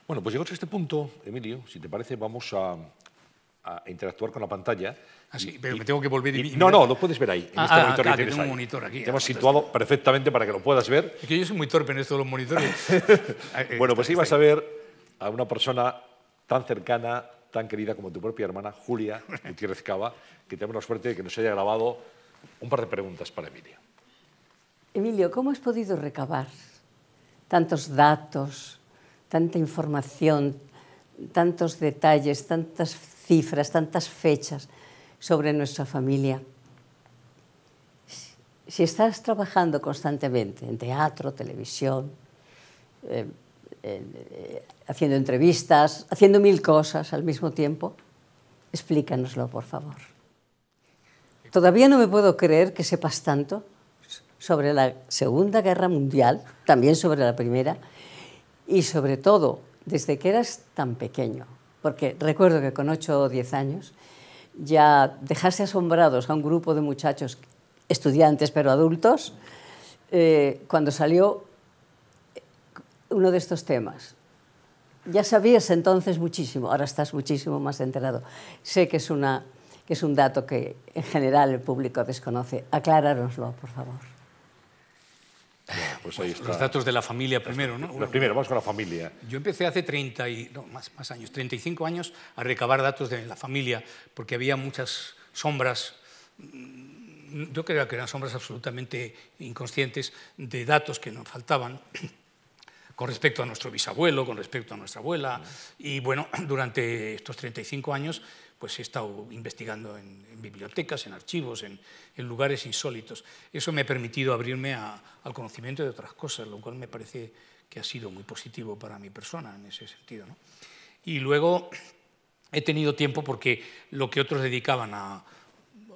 Bueno, pues llegamos a este punto, Emilio, si te parece, vamos a a interactuar con la pantalla. así ah, pero me tengo que volver y, No, no, lo puedes ver ahí, en ah, este ah, monitor que tienes ahí. monitor aquí. Te hemos situado perfectamente para que lo puedas ver. Es que yo soy muy torpe en esto de los monitores. Eh, bueno, pues ibas a ver a una persona tan cercana, tan querida como tu propia hermana, Julia Gutiérrez Cava, que tenemos la suerte de que nos haya grabado un par de preguntas para Emilio. Emilio, ¿cómo has podido recabar tantos datos, tanta información, tantos detalles, tantas cifras, tantas fechas sobre nuestra familia. Si estás trabajando constantemente en teatro, televisión, eh, eh, haciendo entrevistas, haciendo mil cosas al mismo tiempo, explícanoslo, por favor. Todavía no me puedo creer que sepas tanto sobre la Segunda Guerra Mundial, también sobre la Primera, y sobre todo desde que eras tan pequeño porque recuerdo que con 8 o 10 años ya dejarse asombrados a un grupo de muchachos, estudiantes pero adultos, eh, cuando salió eh, uno de estos temas. Ya sabías entonces muchísimo, ahora estás muchísimo más enterado. Sé que es, una, que es un dato que en general el público desconoce. Acláranoslo, por favor. Pues Los datos de la familia primero, ¿no? primero, vamos con la familia. Yo empecé hace 30 y, más, años, 35 años a recabar datos de la familia, porque había muchas sombras, mm, yo creo que eran sombras absolutamente inconscientes de datos que nos faltaban con respecto a nuestro bisabuelo, con respecto a nuestra abuela. Y bueno, durante estos 35 años pues he estado investigando en, bibliotecas, en archivos, en, lugares insólitos. Eso me ha permitido abrirme al conocimiento de otras cosas, lo cual me parece que ha sido muy positivo para mi persona en ese sentido. Y luego he tenido tiempo porque lo que otros dedicaban a...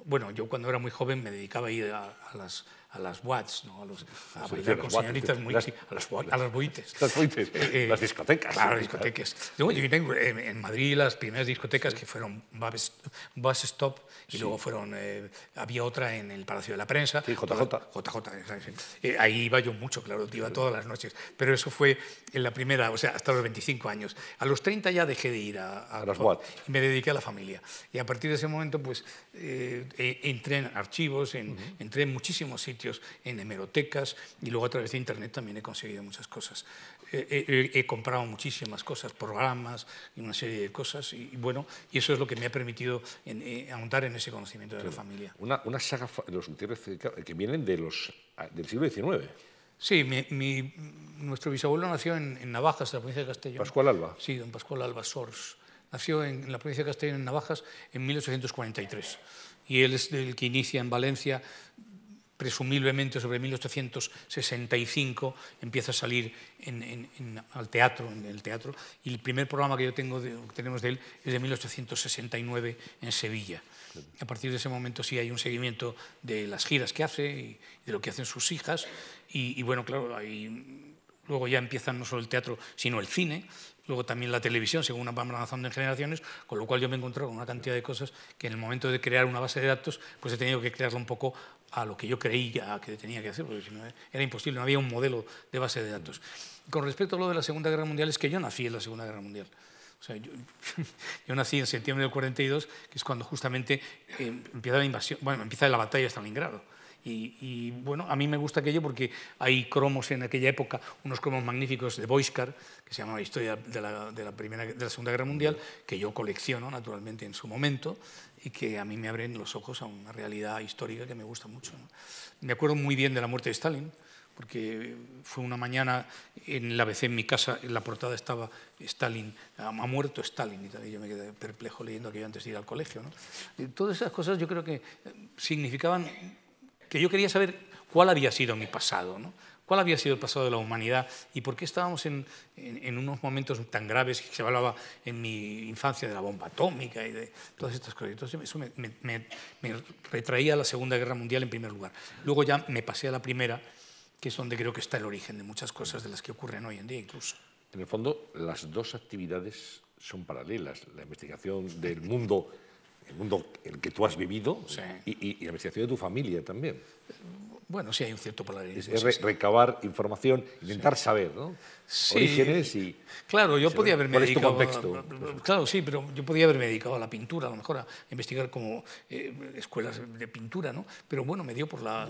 Bueno, yo cuando era muy joven me dedicaba a ir a las a las watts, ¿no? a, los, con señoritas muy... a, las, a las boites. Las eh, eh, las discotecas. Claro, discotecas. Yo, yo tengo en, Madrid las primeras discotecas que fueron Bus, Stop y luego fueron... Eh, había otra en el Palacio de la Prensa. Sí, JJ. JJ, ahí iba yo mucho, claro, iba todas las noches. Pero eso fue en la primera, o sea, hasta los 25 años. A los 30 ya dejé de ir a... las watts. Y me dediqué a la familia. Y a partir de ese momento, pues, entré en archivos, entré en muchísimos sitios en hemerotecas y luego a través de Internet también he conseguido muchas cosas. Eh, eh, eh, he, comprado muchísimas cosas, programas y una serie de cosas y, bueno, y eso es lo que me ha permitido en, ahondar en ese conocimiento de la familia. Una, una saga de los que vienen de los, ah, del siglo XIX. Sí, mi, nuestro bisabuelo nació en, Navajas, en la provincia de Castellón. ¿Pascual Alba? Sí, don Pascual Alba Sors. Nació en, en la provincia de Castellón, en Navajas, en 1843. Y él es el que inicia en Valencia presumiblemente sobre 1865, empieza a salir en, al teatro, en el teatro, y el primer programa que yo tengo de, tenemos de él es de 1869 en Sevilla. A partir de ese momento sí hay un seguimiento de las giras que hace y de lo que hacen sus hijas, y, bueno, claro, ahí, luego ya empiezan no solo el teatro, sino el cine, luego también la televisión, según van avanzando en generaciones, con lo cual yo me he encontrado con una cantidad de cosas que en el momento de crear una base de datos, pues he tenido que crearla un poco a lo que yo creía que tenía que hacer, porque era imposible, no había un modelo de base de datos. Con respecto a lo de la Segunda Guerra Mundial, es que yo nací en la Segunda Guerra Mundial. yo, nací en septiembre del 42, que es cuando justamente eh, empieza la invasión, bueno, empieza la batalla de Stalingrado. Y, bueno, a mí me gusta aquello porque hay cromos en aquella época, unos cromos magníficos de boiskar que se llama Historia de la, de la, primera, de la Segunda Guerra Mundial, que yo colecciono naturalmente en su momento, y que a mí me abren los ojos a una realidad histórica que me gusta mucho. Me acuerdo muy bien de la muerte de Stalin, porque fue una mañana en la ABC en mi casa, en la portada estaba Stalin, ha muerto Stalin, y yo me quedé perplejo leyendo aquello antes de ir al colegio. todas esas cosas yo creo que eh, significaban que yo quería saber cuál había sido mi pasado, ¿Cuál había sido el pasado de la humanidad y por qué estábamos en, en, unos momentos tan graves que se hablaba en mi infancia de la bomba atómica y de todas estas cosas? Entonces eso me, retraía a la Segunda Guerra Mundial en primer lugar. Luego ya me pasé a la Primera, que es donde creo que está el origen de muchas cosas de las que ocurren hoy en día incluso. En el fondo, las dos actividades son paralelas. La investigación del mundo, el mundo en el que tú has vivido y, y la investigación de tu familia también. Bueno, sí hay un cierto paralelismo. Es, recabar información, intentar saber, ¿no? Orígenes y... Claro, yo podía haberme dedicado... claro, sí, pero yo podía haberme dedicado a la pintura, a lo mejor a investigar como eh, escuelas de pintura, ¿no? Pero bueno, me dio por la,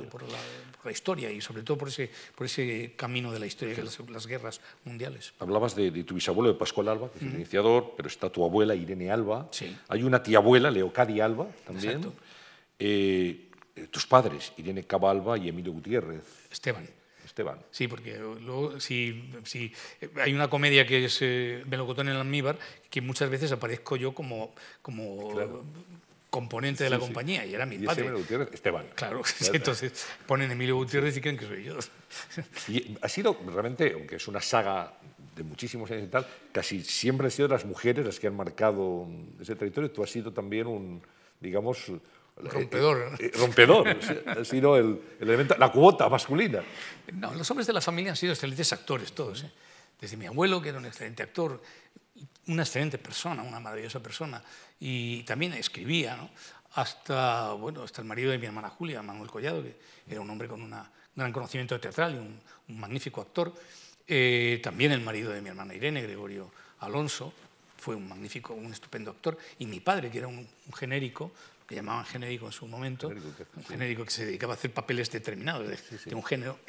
la, historia y sobre todo por ese, por ese camino de la historia, de las, guerras mundiales. Hablabas de, tu bisabuelo, de Pascual Alba, que es el iniciador, pero está tu abuela, Irene Alba. Sí. Hay una tía abuela, Leocadia Alba, también. Exacto. Eh, eh, tus padres, Irene Cabalba y Emilio Gutiérrez. Esteban. Esteban. Sí, porque eh, luego, si, eh, hay una comedia que es Melocotón en el almíbar, que muchas veces aparezco yo como, como componente de la compañía, y era mi ¿Y padre. Emilio Gutiérrez, Esteban. Claro, entonces ponen Emilio Gutiérrez y creen que soy yo. Y ha sido realmente, aunque es una saga de muchísimos años y tal, casi siempre han sido las mujeres las que han marcado mm, ese territorio. Tú has sido también un, digamos, Rompedor. Eh, eh, rompedor, ha sido el, elemento, la cuota masculina. No, los hombres de la familia han sido excelentes actores todos. ¿eh? Desde mi abuelo, que era un excelente actor, una excelente persona, una maravillosa persona, y también escribía, hasta, bueno, hasta el marido de mi hermana Julia, Manuel Collado, que era un hombre con un gran conocimiento teatral y un, magnífico actor. también el marido de mi hermana Irene, Gregorio Alonso, fue un magnífico, un estupendo actor. Y mi padre, que era un genérico, que llamaban genérico en su momento, genérico, que, un genérico que se dedicaba a hacer papeles determinados de, un género.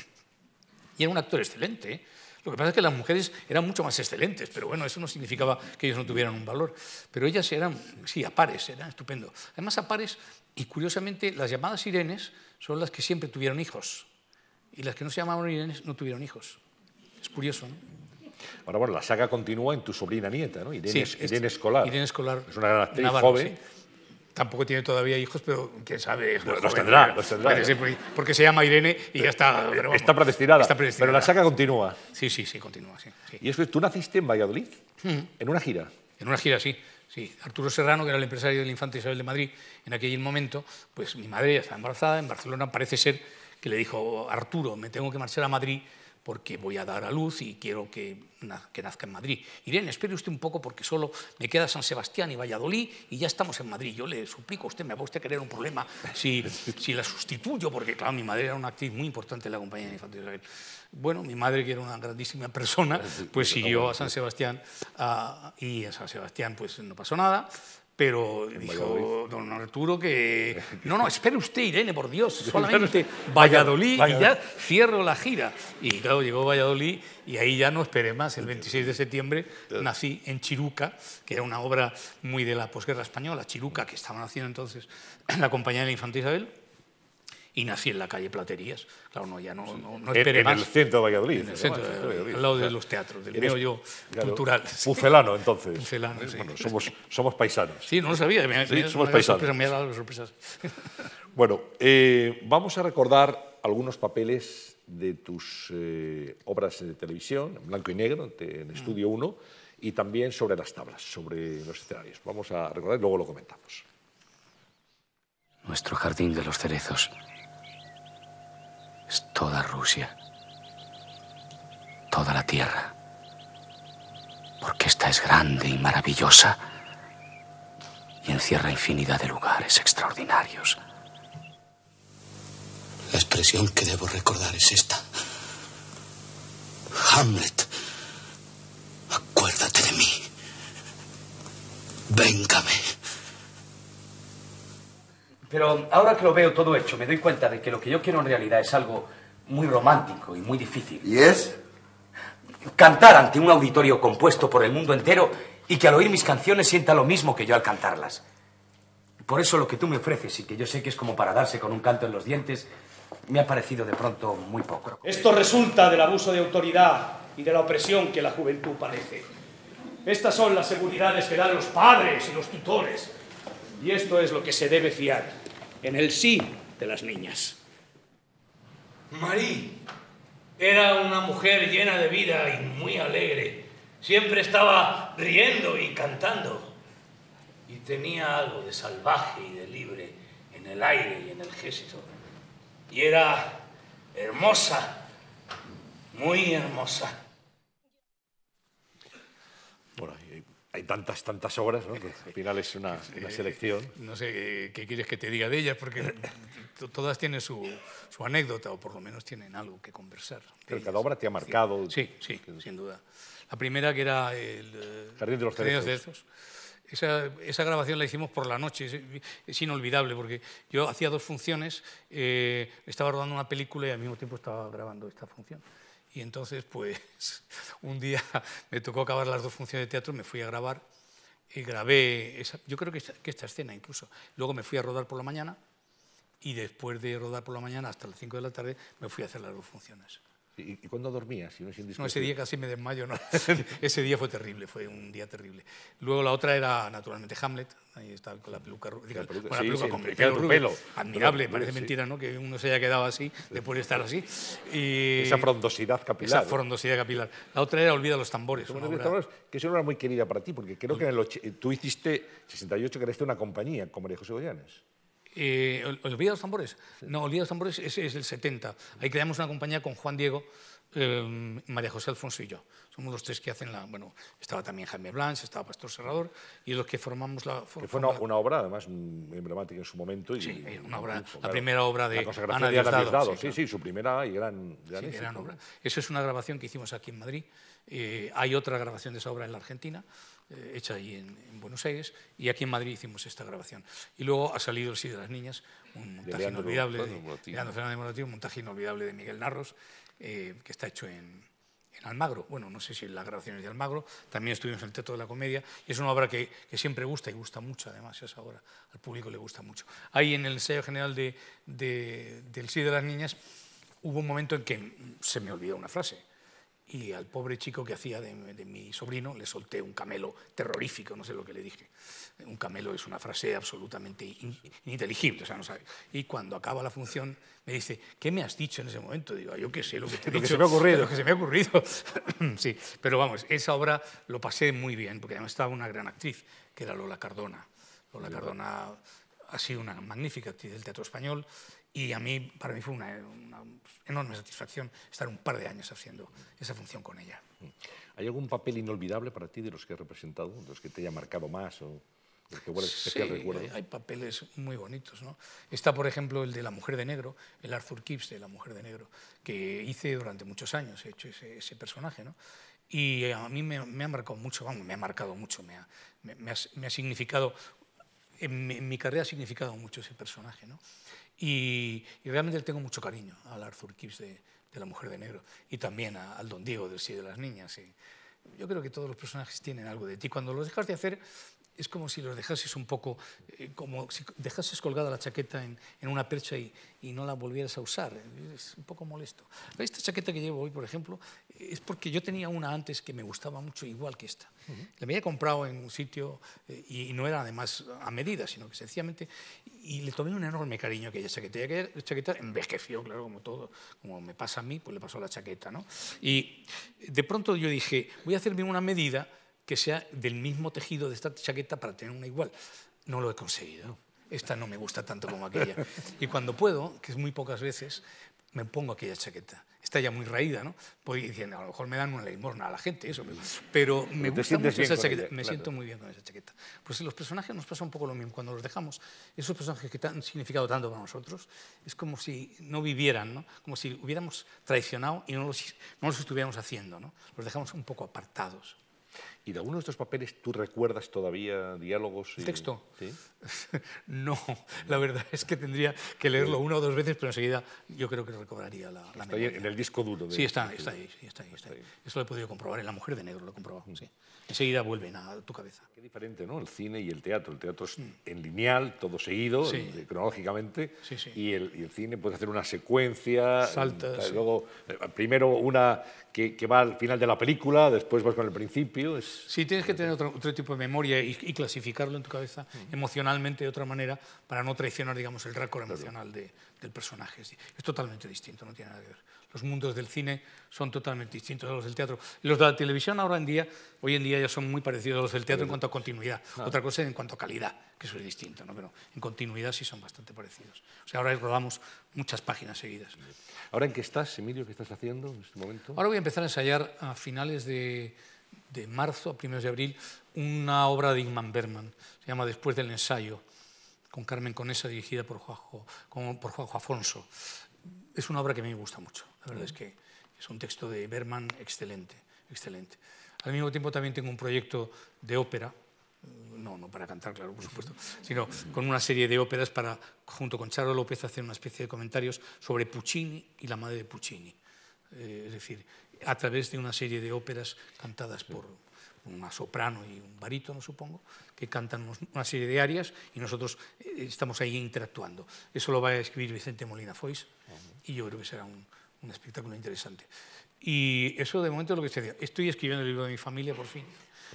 Y era un actor excelente. ¿eh? Lo que pasa es que las mujeres eran mucho más excelentes, pero bueno, eso no significaba que ellos no tuvieran un valor. Pero ellas eran, sí, a pares, eran estupendo. Además, a pares, y curiosamente, las llamadas Irenes son las que siempre tuvieron hijos. Y las que no se llamaban Irenes no tuvieron hijos. Es curioso, ¿no? Ahora, bueno, la saga continúa en tu sobrina nieta, ¿no? Irene, Escolar. Irene Escolar. Es una gran actriz joven tampoco tiene todavía hijos, pero quién sabe. Los, tendrá, los ¿eh? tendrá. Porque se llama Irene y ya está. está, predestinada, Pero la saca continúa. Sí, sí, sí, continúa. Y es que tú naciste en Valladolid, mm. en una gira. En una gira, sí. Sí, Arturo Serrano, que era el empresario del Infante Isabel de Madrid en aquel momento, pues mi madre ya estaba embarazada, en Barcelona parece ser que le dijo, Arturo, me tengo que marchar a Madrid porque voy a dar a luz y quiero que, que nazca en Madrid. Irene, espere usted un poco porque solo me queda San Sebastián y Valladolid y ya estamos en Madrid. Yo le suplico a usted, me va usted a querer un problema si, la sustituyo, porque claro, mi madre era una actriz muy importante en la compañía de Infantil Israel. Bueno, mi madre, que era una grandísima persona, pues siguió a San Sebastián ah, y a San Sebastián pues no pasó nada. Pero dijo don Arturo que... No, no, espere usted, Irene, por Dios, solamente Valladolid, Valladolid, y ya cierro la gira. Y claro, llegó Valladolid y ahí ya no esperé más. El 26 de septiembre nací en Chiruca, que era una obra muy de la posguerra española, Chiruca, que estaba naciendo entonces la compañía de la Infanta Isabel, y nací en la calle Platerías. Claro, no, ya no, no, esperé en, más. En el centro de Valladolid. En el centro de Valladolid. Al lado de los teatros, del medio cultural. Pucelano, entonces. sí. Bueno, somos, somos paisanos. Sí, no lo sabía. somos paisanos. pero me ha dado sorpresas. Bueno, eh, vamos a recordar algunos papeles de tus eh, obras de televisión, en blanco y negro, en mm. Estudio 1, y también sobre las tablas, sobre los escenarios. Vamos a recordar y luego lo comentamos. Nuestro jardín de los cerezos toda Rusia, toda la tierra, porque esta es grande y maravillosa y encierra infinidad de lugares extraordinarios. La expresión que debo recordar es esta. Hamlet, acuérdate de mí. Véngame. Pero ahora que lo veo todo hecho, me doy cuenta de que lo que yo quiero en realidad es algo muy romántico y muy difícil. ¿Y es? Cantar ante un auditorio compuesto por el mundo entero y que al oír mis canciones sienta lo mismo que yo al cantarlas. Por eso lo que tú me ofreces y que yo sé que es como para darse con un canto en los dientes, me ha parecido de pronto muy poco. Esto resulta del abuso de autoridad y de la opresión que la juventud padece. Estas son las seguridades que dan los padres y los tutores. Y esto es lo que se debe fiar en el sí de las niñas. Marie era una mujer llena de vida y muy alegre. Siempre estaba riendo y cantando. Y tenía algo de salvaje y de libre en el aire y en el gesto. Y era hermosa, muy hermosa. hay tantas, tantas obras, al final es una, selección. No sé qué quieres que te diga de ellas, porque todas tienen su, anécdota o por lo menos tienen algo que conversar. Pero cada obra te ha marcado. Sí, sí, sin duda. La primera que era el eh, Jardín de los Cerezos. Esa, esa, grabación la hicimos por la noche, es, inolvidable porque yo hacía dos funciones, eh, estaba rodando una película y al mismo tiempo estaba grabando esta función. Y entonces, pues, un día me tocó acabar las dos funciones de teatro, me fui a grabar y grabé, esa, yo creo que esta, que esta escena incluso. Luego me fui a rodar por la mañana y después de rodar por la mañana hasta las 5 de la tarde me fui a hacer las dos funciones. ¿Y, cuándo dormías? no, ese día casi me desmayo. ese día fue terrible, fue un día terrible. Luego la otra era, naturalmente, Hamlet. Ahí está con la peluca, rubia, con la peluca con el pelo, Admirable, parece mentira, ¿no? Que uno se haya quedado así, después de estar así. Y esa frondosidad capilar. Esa frondosidad capilar. La otra era Olvida los tambores. que es una obra muy querida para ti, porque creo que en el, eh, tú hiciste, 68, creaste una compañía como María José Goyanes. Eh, ¿Olvida los tambores? No, Olvida los tambores es, el 70. Ahí creamos una compañía con Juan Diego, em, María José Alfonso y yo. Somos los tres que hacen la... Bueno, estaba también Jaime Blanch, estaba Pastor Serrador, y los que formamos la... que fue una, obra, además, emblemática en su momento. Y, sí, una obra, la primera obra de la Ana de Sí, sí, su primera y gran, obra. Esa es una grabación que hicimos aquí en Madrid. Eh, hay otra grabación de esa obra en la Argentina. Eh, hecha ahí en, Buenos Aires, y aquí en Madrid hicimos esta grabación. Y luego ha salido El Sí de las Niñas, un montaje inolvidable de, Miguel Narros, eh, que está hecho en, Almagro, bueno, no sé si en las grabaciones de Almagro, también estuvimos en el Teatro de la Comedia, y es una obra que, siempre gusta y gusta mucho, además, esa ahora, al público le gusta mucho. Ahí en el ensayo general de, del Sí de las Niñas hubo un momento en que se me olvidó una frase, y al pobre chico que hacía de, de, mi sobrino le solté un camelo terrorífico, no sé lo que le dije. Un camelo es una frase absolutamente ininteligible, o sea, no sabe. Y cuando acaba la función me dice, ¿qué me has dicho en ese momento? Digo, ah, yo qué sé, lo que te he dicho. que se me ha ocurrido. que se me ha ocurrido. sí, pero vamos, esa obra lo pasé muy bien, porque además estaba una gran actriz, que era Lola Cardona. Lola Cardona ha sido una magnífica actriz del teatro español y a mí, para mí fue una enorme satisfacción estar un par de años haciendo esa función con ella. Mm. ¿Hay algún papel inolvidable para ti de los que has representado, de los que te haya marcado más o los que vuelves especial sí, Hay papeles muy bonitos. Está, por ejemplo, el de La Mujer de Negro, el Arthur Kipps de La Mujer de Negro, que hice durante muchos años, he hecho ese, personaje. Y a mí me, ha marcado mucho, me ha marcado mucho, me ha significado en mi, carrera ha significado mucho ese personaje. ¿no? Y, realmente le tengo mucho cariño al Arthur Kipps de, La Mujer de Negro y también al Don Diego del Sí de las Niñas. yo creo que todos los personajes tienen algo de ti. Cuando los dejas de hacer, es como si los dejases un poco, eh, como si dejases colgada la chaqueta en, una percha y, no la volvieras a usar. Es un poco molesto. Esta chaqueta que llevo hoy, por ejemplo, es porque yo tenía una antes que me gustaba mucho, igual que esta. La había comprado en un sitio eh, y no era además a medida, sino que sencillamente... Y le tomé un enorme cariño a aquella chaqueta. Y aquella chaqueta envejeció, claro, como todo, como me pasa a mí, pues le pasó a la chaqueta, ¿no? Y de pronto yo dije, voy a hacerme una medida que sea del mismo tejido de esta chaqueta para tener una igual. No lo he conseguido. Esta no me gusta tanto como aquella. Y cuando puedo, que es muy pocas veces, me pongo aquella chaqueta. Está ya muy raída, ¿no? Voy diciendo, a lo mejor me dan una limosna a la gente, eso. Pero me gusta mucho esa chaqueta. me siento muy bien con esa chaqueta. Pues los personajes nos pasa un poco lo mismo. Cuando los dejamos, esos personajes que han significado tanto para nosotros, es como si no vivieran, ¿no? Como si hubiéramos traicionado y no los, no los estuviéramos haciendo, ¿no? Los dejamos un poco apartados. ¿Y de alguno de estos papeles tú recuerdas todavía diálogos? Y... texto? ¿Sí? no, la verdad es que tendría que leerlo una o dos veces, pero enseguida yo creo que recobraría la, Está ahí en el disco duro. sí, está, está ahí, sí, está, ahí, está, Eso lo he podido comprobar, en La Mujer de Negro lo he comprobado, mm. sí. Enseguida vuelven a tu cabeza. Qué diferente, ¿no? El cine y el teatro. El teatro es en lineal, todo seguido, eh, cronológicamente, y, el, cine puede hacer una secuencia, Salta, eh, luego eh, primero una que, va al final de la película, después vas con el principio, es Sí, tienes que tener otro, tipo de memoria y, clasificarlo en tu cabeza mm. emocionalmente de otra manera para no traicionar, digamos, el récord emocional de, del personaje. Es, totalmente distinto, no tiene nada que ver. Los mundos del cine son totalmente distintos a los del teatro. Los de la televisión ahora en día, hoy en día ya son muy parecidos a los del teatro en cuanto a continuidad. Otra cosa es en cuanto a calidad, que eso es distinto, ¿no? pero en continuidad sí son bastante parecidos. O sea, ahora rodamos muchas páginas seguidas. ¿Ahora en qué estás, Emilio? ¿Qué estás haciendo en este momento? Ahora voy a empezar a ensayar a finales de de marzo a primeros de abril una obra de Ingman Berman se llama Después del ensayo, con Carmen Conesa, dirigida por Juanjo, por Afonso. Es una obra que a mí me gusta mucho, la verdad es que es un texto de Berman excelente, excelente. Al mismo tiempo también tengo un proyecto de ópera, no, no para cantar, claro, por supuesto, sino con una serie de óperas para, junto con Charo López, hacer una especie de comentarios sobre Puccini y la madre de Puccini. Eh, es decir, a través de una serie de óperas cantadas por una soprano y un no supongo, que cantan una serie de arias y nosotros eh, estamos ahí interactuando. Eso lo va a escribir Vicente Molina Foix y yo creo que será un, espectáculo interesante. Y eso de momento es lo que se decía. Estoy escribiendo el libro de mi familia, por fin.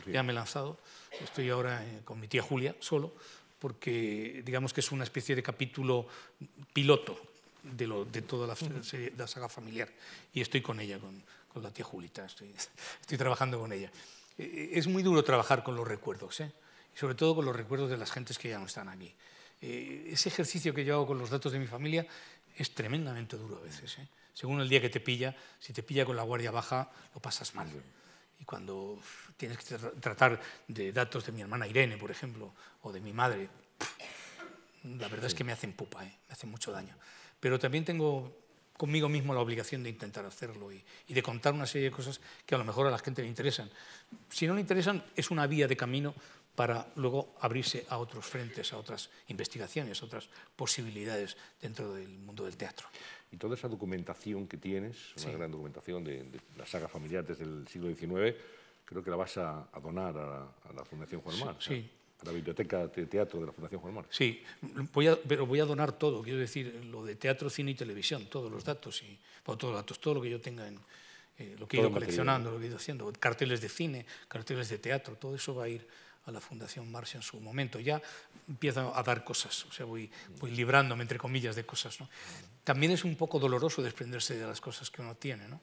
Ya me he lanzado. Estoy ahora eh, con mi tía Julia, solo, porque digamos que es una especie de capítulo piloto de, toda la, la saga familiar. Y estoy con ella, con, con la tía Julita, estoy, trabajando con ella. E, e, es muy duro trabajar con los recuerdos, ¿eh? sobre todo con los recuerdos de las gentes que ya no están aquí. E, ese ejercicio que yo hago con los datos de mi familia es tremendamente duro a veces. ¿eh? Según el día que te pilla, si te pilla con la guardia baja, lo pasas mal. Y cuando tienes que tratar de datos de mi hermana Irene, por ejemplo, o de mi madre, la verdad es que me hacen pupa, ¿eh? me hacen mucho daño. Pero también tengo conmigo mismo la obligación de intentar hacerlo y, de contar una serie de cosas que a lo mejor a la gente le interesan. Si no le interesan, es una vía de camino para luego abrirse a otros frentes, a otras investigaciones, a otras posibilidades dentro del mundo del teatro. Y toda esa documentación que tienes, una gran documentación de, la saga familiar desde el siglo XIX, creo que la vas a, donar a, la Fundación Juan Mar. sí a la Biblioteca de Teatro de la Fundación Juan Mora. Sí, voy pero voy a donar todo, quiero decir, lo de teatro, cine y televisión, todos los datos, y, todos datos, todo lo que yo tenga en... Eh, lo que he ido coleccionando, lo que he ido haciendo, carteles de cine, carteles de teatro, todo eso va a ir a la Fundación Marx en su momento. Ya empiezo a dar cosas, o sea, voy, librándome, entre comillas, de cosas. ¿no? También es un poco doloroso desprenderse de las cosas que uno tiene, ¿no?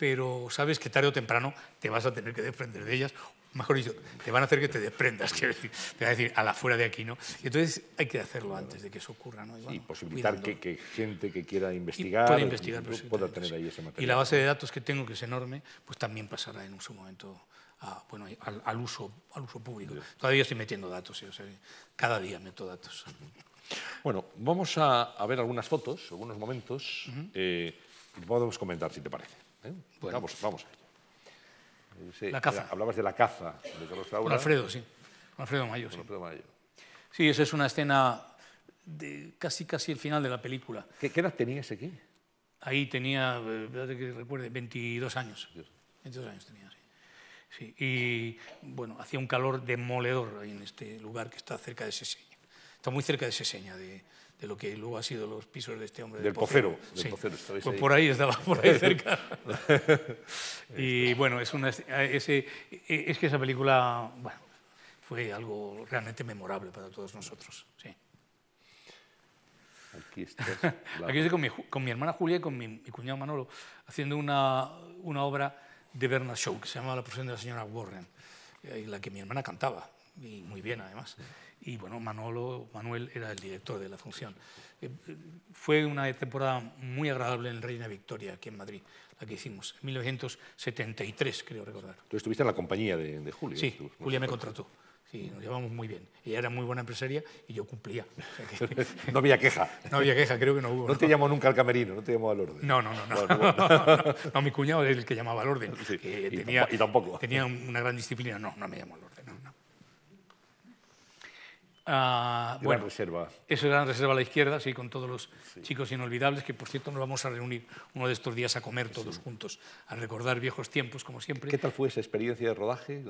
pero sabes que tarde o temprano te vas a tener que desprender de ellas. Mejor dicho, te van a hacer que te desprendas, quiero decir, te van a decir a la fuera de aquí, ¿no? Y entonces hay que hacerlo antes de que eso ocurra, ¿no? Y, posibilitar que, gente que quiera investigar, pueda, investigar tener ahí ese material. Y la base de datos que tengo, que es enorme, pues también pasará en un su momento bueno, al, uso, al uso público. Todavía estoy metiendo datos, cada día meto datos. Bueno, vamos a, ver algunas fotos, algunos momentos, eh, podemos comentar si te parece. ¿Eh? Vamos, vamos eh, eh, hablabas de la caza de Con Alfredo, sí. Con Alfredo Mayo. sí. esa es una escena de casi casi el final de la película. ¿Qué, qué edad tenías aquí? Ahí tenía, que recuerde, 22 años. 22 años tenía, sí. Y bueno, hacía un calor demoledor ahí en este lugar que está cerca de Seseña. Está muy cerca de Seseña, de, de lo que luego ha sido los pisos de este hombre. Del, cocero Pocero. Pues por ahí estaba, por ahí cerca. y bueno, es, una, ese, e, es que esa película bueno, fue algo realmente memorable para todos nosotros. Sí. Aquí Aquí estoy con mi, con mi, hermana Julia y con mi, cuñado Manolo haciendo una, una, obra de Bernard Shaw que se llama La profesión de la señora Warren, en eh, la que mi hermana cantaba, y muy bien además y bueno, Manolo, Manuel era el director de la función. Eh, fue una temporada muy agradable en Reina Victoria, aquí en Madrid, la que hicimos, en 1973, creo recordar. Tú estuviste en la compañía de, de Julia. Sí, Julio Julia me contrató. nos llevamos muy bien. Ella era muy buena empresaria y yo cumplía. no había queja. No había queja, creo que no hubo. No, te llamó nunca al camerino, no te llamó al orden. No, no, no. No, mi cuñado era el que llamaba al orden. que tenía, y tampoco. Tenía una gran disciplina. No, no me llamó al orden. Ah, buena reserva. Eso era en reserva a la izquierda, sí, con todos los chicos inolvidables, que por cierto nos vamos a reunir uno de estos días a comer todos juntos, a recordar viejos tiempos, como siempre. ¿Qué tal fue esa experiencia de rodaje?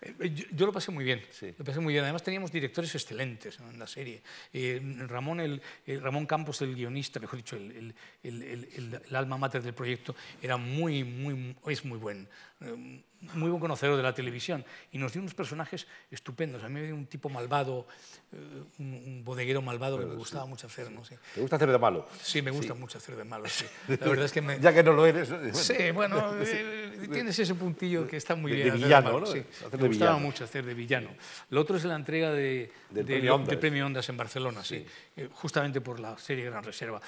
Eh, yo, lo pasé muy bien, sí. lo pasé muy bien. Además teníamos directores excelentes en la serie. Eh, Ramón, el, eh, Ramón Campos, el guionista, mejor dicho, el, alma mater del proyecto, era muy, muy, es muy buen eh, muy buen conocedor de la televisión, y nos dio unos personajes estupendos. A mí me dio un tipo malvado, eh, un, bodeguero malvado que me gustaba mucho hacer. ¿Te gusta hacer de malo? Sí, me gusta mucho hacer de malo, sí. La verdad es que ya que no lo eres. Sí, bueno, eh, tienes ese puntillo que está muy bien. De villano, ¿no? Sí. me gustaba mucho hacer de villano. Lo otro es la entrega de, del, premio, Ondas. premio Ondas en Barcelona, sí. justamente por la serie Gran Reserva.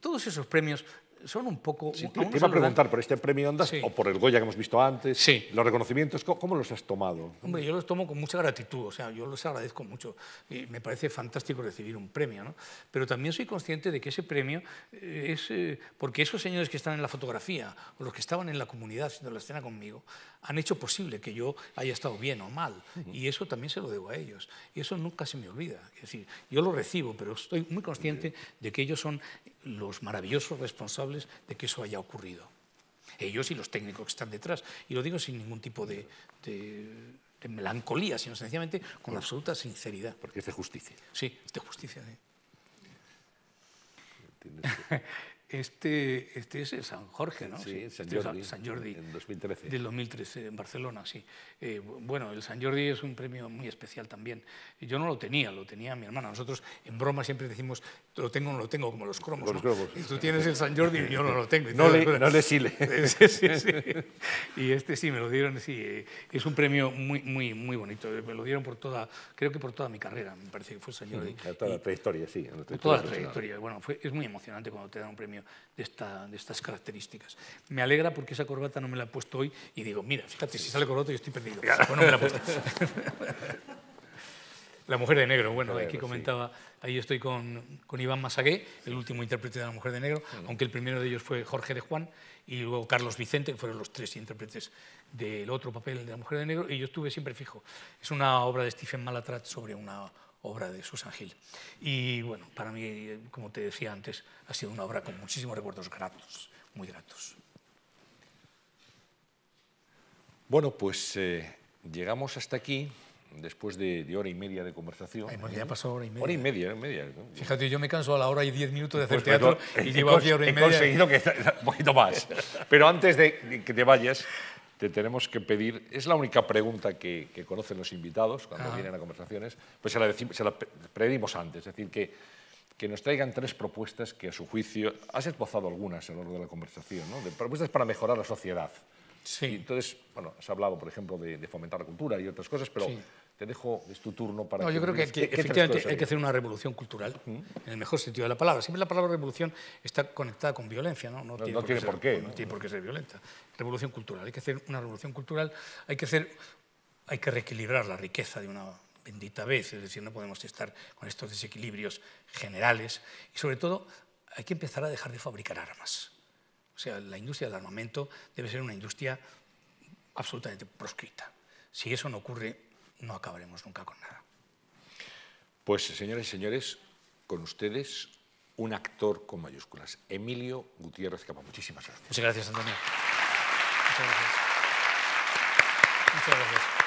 Todos esos premios son un poco... Sí, te, iba a preguntar por este premio Ondas o por el Goya que hemos visto antes. Sí. Los reconocimientos, ¿cómo, los has tomado? Hombre, yo los tomo con mucha gratitud, o sea, yo los agradezco mucho. Y me parece fantástico recibir un premio, ¿no? Pero también soy consciente de que ese premio eh, es... Eh, porque esos señores que están en la fotografía o los que estaban en la comunidad haciendo la escena conmigo han hecho posible que yo haya estado bien o mal. Y eso también se lo debo a ellos. Y eso nunca se me olvida. Es decir, yo lo recibo, pero estoy muy consciente de que ellos son los maravillosos responsables de que eso haya ocurrido. Ellos y los técnicos que están detrás. Y lo digo sin ningún tipo de, melancolía, sino sencillamente con absoluta sinceridad. Porque es de justicia. Sí, es de justicia. Este, este es San Jorge, ¿no? Sí, San, este Jordi, San Jordi. En 2013. Del 2013, en Barcelona, sí. Eh, bueno, el San Jordi es un premio muy especial también. Yo no lo tenía, lo tenía mi hermana. Nosotros en broma siempre decimos, lo tengo, o no lo tengo, como los cromos. Y tú tienes el San Jordi y yo no lo tengo. no, le, no le Y este sí, me lo dieron, sí. Eh, es un premio muy, muy, muy bonito. Me lo dieron por toda, creo que por toda mi carrera, me parece que fue el San Jordi. A toda la trayectoria, sí. A toda la trayectoria. Bueno, es muy emocionante cuando te dan un premio de, estas características. Me alegra porque esa corbata no me la he puesto hoy y digo, mira, fíjate, si sale corbata yo estoy perdido. la mujer de negro, bueno, aquí comentaba, ahí estoy con, Iván Masagué, el último intérprete de La mujer de negro, mm. aunque el primero de ellos fue Jorge de Juan y luego Carlos Vicente, que fueron los tres intérpretes del otro papel de La mujer de negro, y yo estuve siempre fijo. Es una obra de Stephen Malatrat sobre una obra de Susan Hill. Y bueno, para mí, como te decía antes, ha sido una obra con muchísimos recuerdos gratos, muy gratos. Bueno, pues eh, llegamos hasta aquí después de, hora y media de conversación. ya pasó hora y media. Hora y media, hora y media. Fíjate, yo me canso a la hora y diez minutos de hacer pues, teatro y llevo aquí hora y media. He conseguido que un poquito más. Pero antes de que te vayas, te tenemos que pedir, es la única pregunta que, conocen los invitados cuando vienen a conversaciones, pues se la, pedimos antes, es decir, que, que nos traigan tres propuestas que a su juicio, has esbozado algunas a lo largo de la conversación, ¿no? de propuestas para mejorar la sociedad. Sí. entonces, bueno, se ha hablado, por ejemplo, de, fomentar la cultura y otras cosas, pero te dejo, es tu turno para... No, yo creo que, efectivamente hay que hacer una revolución cultural, en el mejor sentido de la palabra. Siempre la palabra revolución está conectada con violencia, ¿no? No, tiene, por, qué no tiene por qué ser violenta. Revolución cultural. Hay que hacer una revolución cultural, hay que, hacer, hay que reequilibrar la riqueza de una bendita vez, es decir, no podemos estar con estos desequilibrios generales y sobre todo hay que empezar a dejar de fabricar armas. O sea, la industria del armamento debe ser una industria absolutamente proscrita. Si eso no ocurre, no acabaremos nunca con nada. Pues, señoras y señores, con ustedes un actor con mayúsculas, Emilio Gutiérrez Capa. Muchísimas gracias. Muchas gracias, Antonio. Muchas gracias. Muchas gracias.